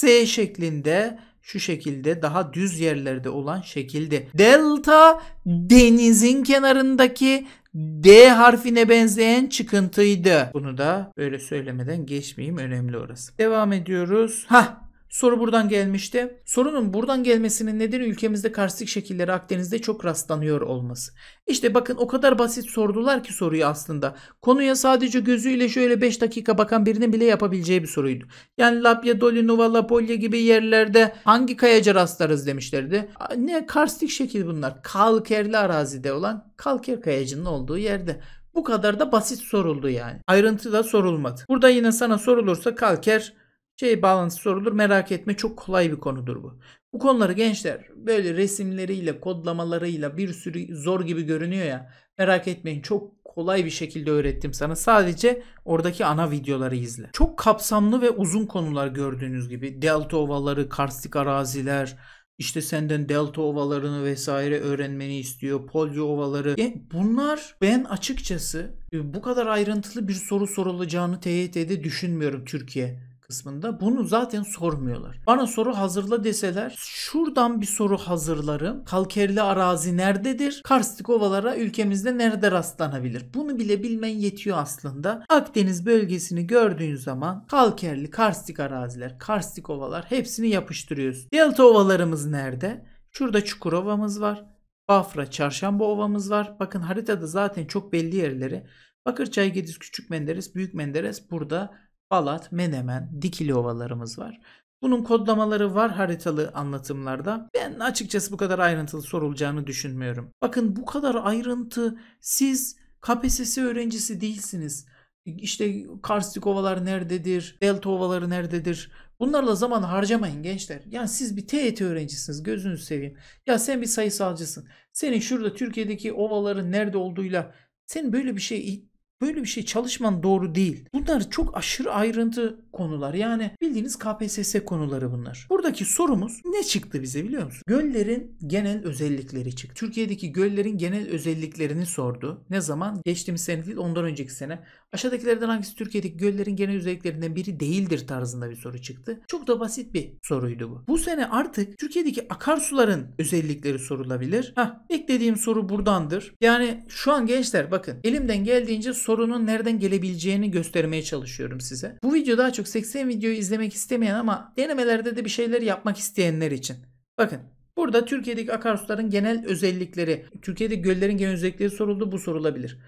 S şeklinde şu şekilde daha düz yerlerde olan şekilde. Delta denizin kenarındaki D harfine benzeyen çıkıntıydı. Bunu da böyle söylemeden geçmeyeyim önemli orası. Devam ediyoruz. Ha Soru buradan gelmişti. Sorunun buradan gelmesinin nedeni ülkemizde karstik şekilleri Akdeniz'de çok rastlanıyor olması. İşte bakın o kadar basit sordular ki soruyu aslında. Konuya sadece gözüyle şöyle 5 dakika bakan birinin bile yapabileceği bir soruydu. Yani Lapya, Dolinuva, Lapolya gibi yerlerde hangi kayaca rastlarız demişlerdi. Ne karstik şekil bunlar. Kalkerli arazide olan kalker kayacının olduğu yerde. Bu kadar da basit soruldu yani. Ayrıntı da sorulmadı. Burada yine sana sorulursa kalker şey bağlantısı sorulur. Merak etme çok kolay bir konudur bu. Bu konuları gençler böyle resimleriyle, kodlamalarıyla bir sürü zor gibi görünüyor ya. Merak etmeyin çok kolay bir şekilde öğrettim sana. Sadece oradaki ana videoları izle. Çok kapsamlı ve uzun konular gördüğünüz gibi. Delta ovaları, karstik araziler, işte senden delta ovalarını vesaire öğrenmeni istiyor. Polyo ovaları. E bunlar ben açıkçası e, bu kadar ayrıntılı bir soru sorulacağını TYT'de düşünmüyorum Türkiye kısmında bunu zaten sormuyorlar. Bana soru hazırla deseler şuradan bir soru hazırlarım. Kalkerli arazi nerededir? Karstik ovalara ülkemizde nerede rastlanabilir? Bunu bile bilmen yetiyor aslında. Akdeniz bölgesini gördüğün zaman kalkerli, karstik araziler, karstik ovalar hepsini yapıştırıyoruz. Delta ovalarımız nerede? Şurada Çukurova'mız var. Bafra, Çarşamba Ova'mız var. Bakın haritada zaten çok belli yerleri. Bakırçay, Gediz, Küçük Menderes, Büyük Menderes burada Balat, Menemen, Dikili ovalarımız var. Bunun kodlamaları var haritalı anlatımlarda. Ben açıkçası bu kadar ayrıntılı sorulacağını düşünmüyorum. Bakın bu kadar ayrıntı siz KPSS öğrencisi değilsiniz. İşte karstik ovalar nerededir, delta ovaları nerededir, Bunlarla zaman harcamayın gençler. Yani siz bir TET e öğrencisiniz gözünüzü seveyim. Ya sen bir sayısalcısın. Senin şurada Türkiye'deki ovaların nerede olduğuyla senin böyle bir şey Böyle bir şey çalışman doğru değil. Bunlar çok aşırı ayrıntı konular. Yani bildiğiniz KPSS konuları bunlar. Buradaki sorumuz ne çıktı bize biliyor musun? Göllerin genel özellikleri çıktı. Türkiye'deki göllerin genel özelliklerini sordu. Ne zaman? Geçtiğimiz sene değil ondan önceki sene. Aşağıdakilerden hangisi Türkiye'deki göllerin genel özelliklerinden biri değildir tarzında bir soru çıktı. Çok da basit bir soruydu bu. Bu sene artık Türkiye'deki akarsuların özellikleri sorulabilir. Hah beklediğim soru buradandır. Yani şu an gençler bakın elimden geldiğince sorunun nereden gelebileceğini göstermeye çalışıyorum size. Bu video daha çok 80 videoyu izlemek istemeyen ama denemelerde de bir şeyler yapmak isteyenler için. Bakın burada Türkiye'deki akarsuların genel özellikleri, Türkiye'de göllerin genel özellikleri soruldu bu sorulabilir.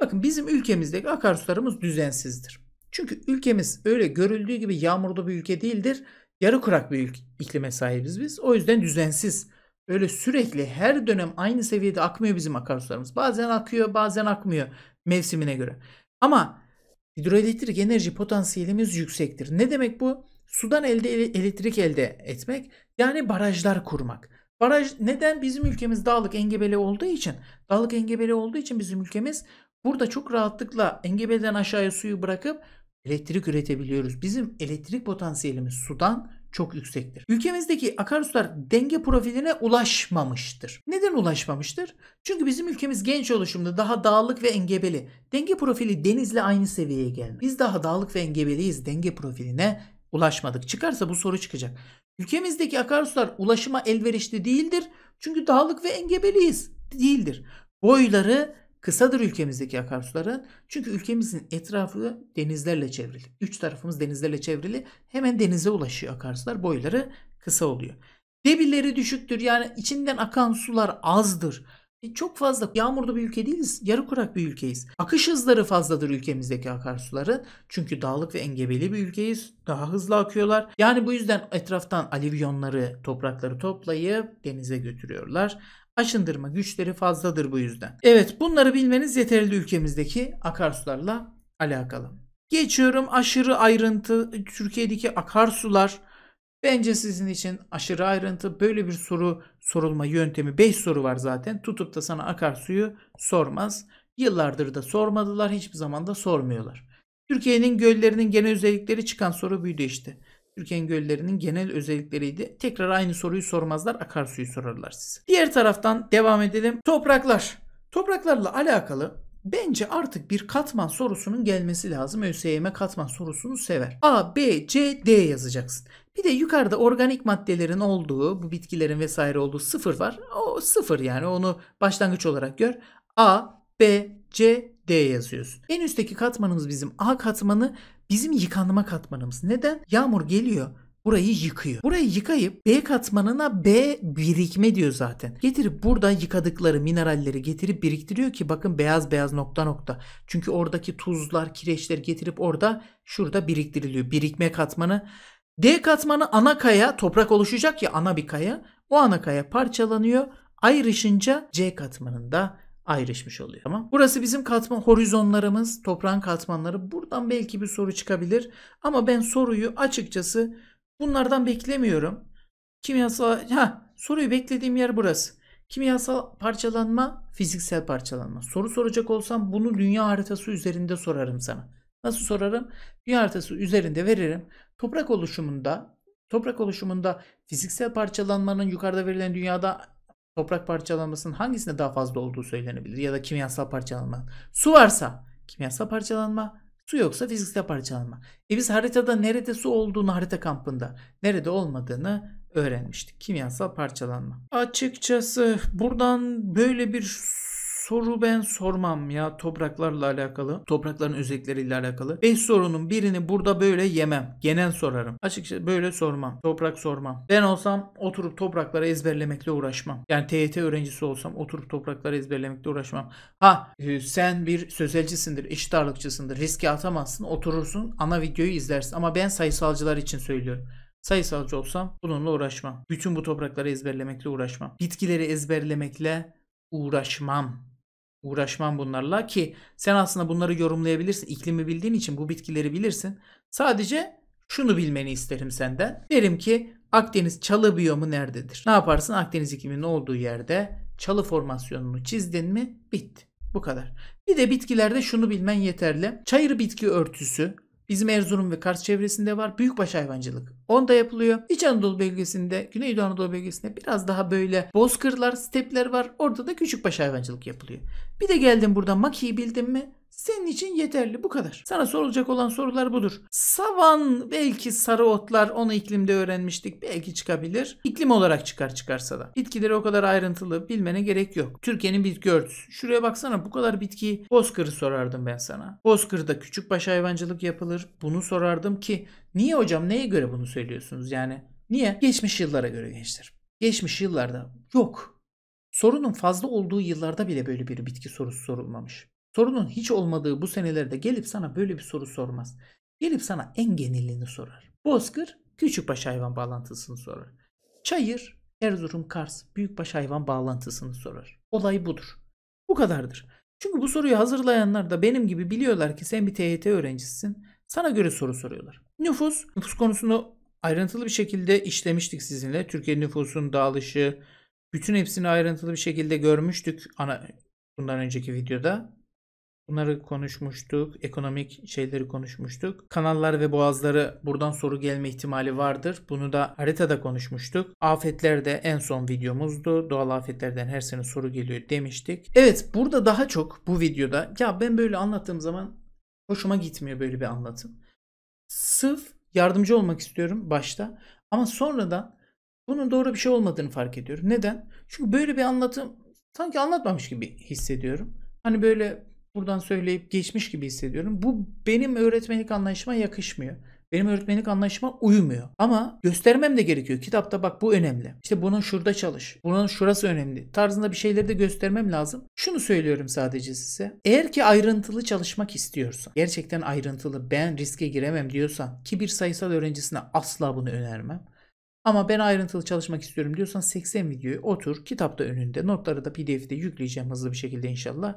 Bakın bizim ülkemizdeki akarsularımız düzensizdir. Çünkü ülkemiz öyle görüldüğü gibi yağmurlu bir ülke değildir. Yarı kurak bir ülke, iklime sahibiz biz. O yüzden düzensiz. Öyle sürekli her dönem aynı seviyede akmıyor bizim akarsularımız. Bazen akıyor, bazen akmıyor mevsimine göre. Ama hidroelektrik enerji potansiyelimiz yüksektir. Ne demek bu? Sudan elde elektrik elde etmek yani barajlar kurmak. Baraj neden bizim ülkemiz dağlık engebeli olduğu için dağlık engebeli olduğu için bizim ülkemiz burada çok rahatlıkla engebeden aşağıya suyu bırakıp elektrik üretebiliyoruz. Bizim elektrik potansiyelimiz sudan çok yüksektir. Ülkemizdeki akarsular denge profiline ulaşmamıştır. Neden ulaşmamıştır? Çünkü bizim ülkemiz genç oluşumda daha dağlık ve engebeli. Denge profili denizle aynı seviyeye gelmiyor. Biz daha dağlık ve engebeliyiz. Denge profiline ulaşmadık. Çıkarsa bu soru çıkacak. Ülkemizdeki akarsular ulaşıma elverişli değildir. Çünkü dağlık ve engebeliyiz. Değildir. Boyları Kısadır ülkemizdeki akarsuların. Çünkü ülkemizin etrafı denizlerle çevrili. Üç tarafımız denizlerle çevrili. Hemen denize ulaşıyor akarsular. Boyları kısa oluyor. Debileri düşüktür. Yani içinden akan sular azdır. E çok fazla yağmurlu bir ülke değiliz. Yarı kurak bir ülkeyiz. Akış hızları fazladır ülkemizdeki akarsuların. Çünkü dağlık ve engebeli bir ülkeyiz. Daha hızlı akıyorlar. Yani bu yüzden etraftan alivyonları, toprakları toplayıp denize götürüyorlar aşındırma güçleri fazladır bu yüzden. Evet bunları bilmeniz yeterli ülkemizdeki akarsularla alakalı. Geçiyorum aşırı ayrıntı Türkiye'deki akarsular Bence sizin için aşırı ayrıntı böyle bir soru sorulma yöntemi 5 soru var zaten. Tutup da sana akarsuyu sormaz. Yıllardır da sormadılar hiçbir zaman da sormuyorlar. Türkiye'nin göllerinin genel özellikleri çıkan soru büyüdü işte. Türkiye'nin göllerinin genel özellikleriydi. Tekrar aynı soruyu sormazlar, akarsuyu sorarlar size. Diğer taraftan devam edelim. Topraklar. Topraklarla alakalı Bence artık bir katman sorusunun gelmesi lazım. ÖSYM katman sorusunu sever. A, B, C, D yazacaksın. Bir de yukarıda organik maddelerin olduğu, bu bitkilerin vesaire olduğu sıfır var. O sıfır yani onu başlangıç olarak gör. A, B, C, D yazıyorsun. En üstteki katmanımız bizim A katmanı bizim yıkanma katmanımız. Neden? Yağmur geliyor burayı yıkıyor. Burayı yıkayıp B katmanına B birikme diyor zaten. Getirip burada yıkadıkları mineralleri getirip biriktiriyor ki bakın beyaz beyaz nokta nokta. Çünkü oradaki tuzlar, kireçler getirip orada şurada biriktiriliyor. Birikme katmanı. D katmanı ana kaya, toprak oluşacak ya ana bir kaya. O ana kaya parçalanıyor. Ayrışınca C katmanında ayrışmış oluyor. Tamam. Burası bizim katman horizonlarımız, toprağın katmanları. Buradan belki bir soru çıkabilir ama ben soruyu açıkçası bunlardan beklemiyorum. Kimyasal ha soruyu beklediğim yer burası. Kimyasal parçalanma, fiziksel parçalanma. Soru soracak olsam bunu dünya haritası üzerinde sorarım sana. Nasıl sorarım? Dünya haritası üzerinde veririm. Toprak oluşumunda, toprak oluşumunda fiziksel parçalanmanın yukarıda verilen dünyada toprak parçalanmasının hangisinde daha fazla olduğu söylenebilir ya da kimyasal parçalanma. Su varsa kimyasal parçalanma, su yoksa fiziksel parçalanma. E biz haritada nerede su olduğunu harita kampında, nerede olmadığını öğrenmiştik. Kimyasal parçalanma. Açıkçası buradan böyle bir soru ben sormam ya topraklarla alakalı. Toprakların özellikleriyle alakalı. 5 sorunun birini burada böyle yemem. Genel sorarım. Açıkçası böyle sormam. Toprak sormam. Ben olsam oturup toprakları ezberlemekle uğraşmam. Yani TYT öğrencisi olsam oturup toprakları ezberlemekle uğraşmam. Ha e, sen bir sözelcisindir, eşit ağırlıkçısındır. Riske atamazsın. Oturursun ana videoyu izlersin. Ama ben sayısalcılar için söylüyorum. Sayısalcı olsam bununla uğraşmam. Bütün bu toprakları ezberlemekle uğraşmam. Bitkileri ezberlemekle uğraşmam. Uğraşmam bunlarla ki sen aslında bunları yorumlayabilirsin. İklimi bildiğin için bu bitkileri bilirsin. Sadece şunu bilmeni isterim senden. Derim ki Akdeniz çalı biyomu nerededir? Ne yaparsın? Akdeniz ikliminin olduğu yerde çalı formasyonunu çizdin mi? Bitti. Bu kadar. Bir de bitkilerde şunu bilmen yeterli. Çayır bitki örtüsü Bizim Erzurum ve Kars çevresinde var. Büyükbaş hayvancılık. Onda yapılıyor. İç Anadolu bölgesinde, Güneydoğu Anadolu bölgesinde biraz daha böyle bozkırlar, stepler var. Orada da küçükbaş hayvancılık yapılıyor. Bir de geldim burada makiyi bildim mi? senin için yeterli bu kadar. Sana sorulacak olan sorular budur. Savan belki sarı otlar onu iklimde öğrenmiştik. Belki çıkabilir. İklim olarak çıkar çıkarsa da. Bitkileri o kadar ayrıntılı bilmene gerek yok. Türkiye'nin bitki örtüsü. Şuraya baksana bu kadar bitki bozkırı sorardım ben sana. Bozkır'da küçükbaş hayvancılık yapılır. Bunu sorardım ki niye hocam neye göre bunu söylüyorsunuz yani? Niye? Geçmiş yıllara göre gençler. Geçmiş yıllarda yok. Sorunun fazla olduğu yıllarda bile böyle bir bitki sorusu sorulmamış. Sorunun hiç olmadığı bu senelerde gelip sana böyle bir soru sormaz. Gelip sana en genelini sorar. Bozkır küçük baş hayvan bağlantısını sorar. Çayır Erzurum Kars büyük baş hayvan bağlantısını sorar. Olay budur. Bu kadardır. Çünkü bu soruyu hazırlayanlar da benim gibi biliyorlar ki sen bir TYT öğrencisisin. Sana göre soru soruyorlar. Nüfus. Nüfus konusunu ayrıntılı bir şekilde işlemiştik sizinle. Türkiye nüfusun dağılışı. Bütün hepsini ayrıntılı bir şekilde görmüştük ana bundan önceki videoda. Bunları konuşmuştuk. Ekonomik şeyleri konuşmuştuk. Kanallar ve boğazları buradan soru gelme ihtimali vardır. Bunu da haritada konuşmuştuk. Afetler de en son videomuzdu. Doğal afetlerden her sene soru geliyor demiştik. Evet burada daha çok bu videoda ya ben böyle anlattığım zaman hoşuma gitmiyor böyle bir anlatım. Sırf yardımcı olmak istiyorum başta ama sonradan bunun doğru bir şey olmadığını fark ediyorum. Neden? Çünkü böyle bir anlatım sanki anlatmamış gibi hissediyorum. Hani böyle buradan söyleyip geçmiş gibi hissediyorum. Bu benim öğretmenlik anlayışıma yakışmıyor. Benim öğretmenlik anlayışıma uymuyor. Ama göstermem de gerekiyor. Kitapta bak bu önemli. İşte bunun şurada çalış. Bunun şurası önemli. Tarzında bir şeyleri de göstermem lazım. Şunu söylüyorum sadece size. Eğer ki ayrıntılı çalışmak istiyorsan, gerçekten ayrıntılı ben riske giremem diyorsan ki bir sayısal öğrencisine asla bunu önermem. Ama ben ayrıntılı çalışmak istiyorum diyorsan 80 videoyu otur kitapta önünde notları da pdf'de yükleyeceğim hızlı bir şekilde inşallah.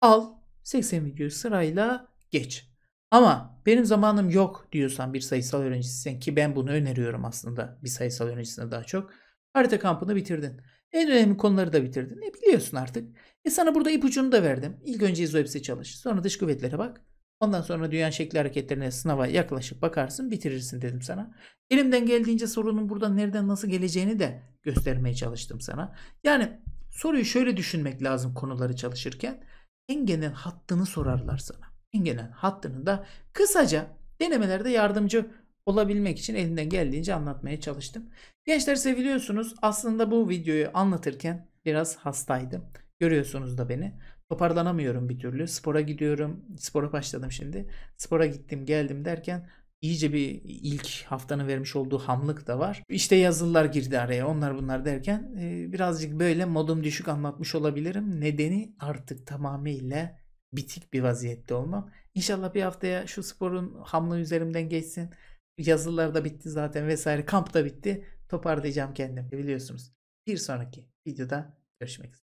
Al 80 videoyu sırayla geç. Ama benim zamanım yok diyorsan bir sayısal öğrencisisin ki ben bunu öneriyorum aslında bir sayısal öğrencisine daha çok. Harita kampını bitirdin. En önemli konuları da bitirdin. E biliyorsun artık. E sana burada ipucunu da verdim. İlk önce izoepsi çalış. Sonra dış kuvvetlere bak. Ondan sonra dünya şekli hareketlerine sınava yaklaşıp bakarsın bitirirsin dedim sana. Elimden geldiğince sorunun buradan nereden nasıl geleceğini de göstermeye çalıştım sana. Yani soruyu şöyle düşünmek lazım konuları çalışırken en genel hattını sorarlar sana. En genel hattını da kısaca denemelerde yardımcı olabilmek için elinden geldiğince anlatmaya çalıştım. Gençler seviliyorsunuz. Aslında bu videoyu anlatırken biraz hastaydım. Görüyorsunuz da beni. Toparlanamıyorum bir türlü. Spora gidiyorum. Spora başladım şimdi. Spora gittim geldim derken iyice bir ilk haftanın vermiş olduğu hamlık da var. İşte yazılılar girdi araya onlar bunlar derken e, birazcık böyle modum düşük anlatmış olabilirim. Nedeni artık tamamıyla bitik bir vaziyette olmam. İnşallah bir haftaya şu sporun hamlığı üzerimden geçsin. Yazılılar da bitti zaten vesaire. Kamp da bitti. Toparlayacağım kendimi biliyorsunuz. Bir sonraki videoda görüşmek üzere.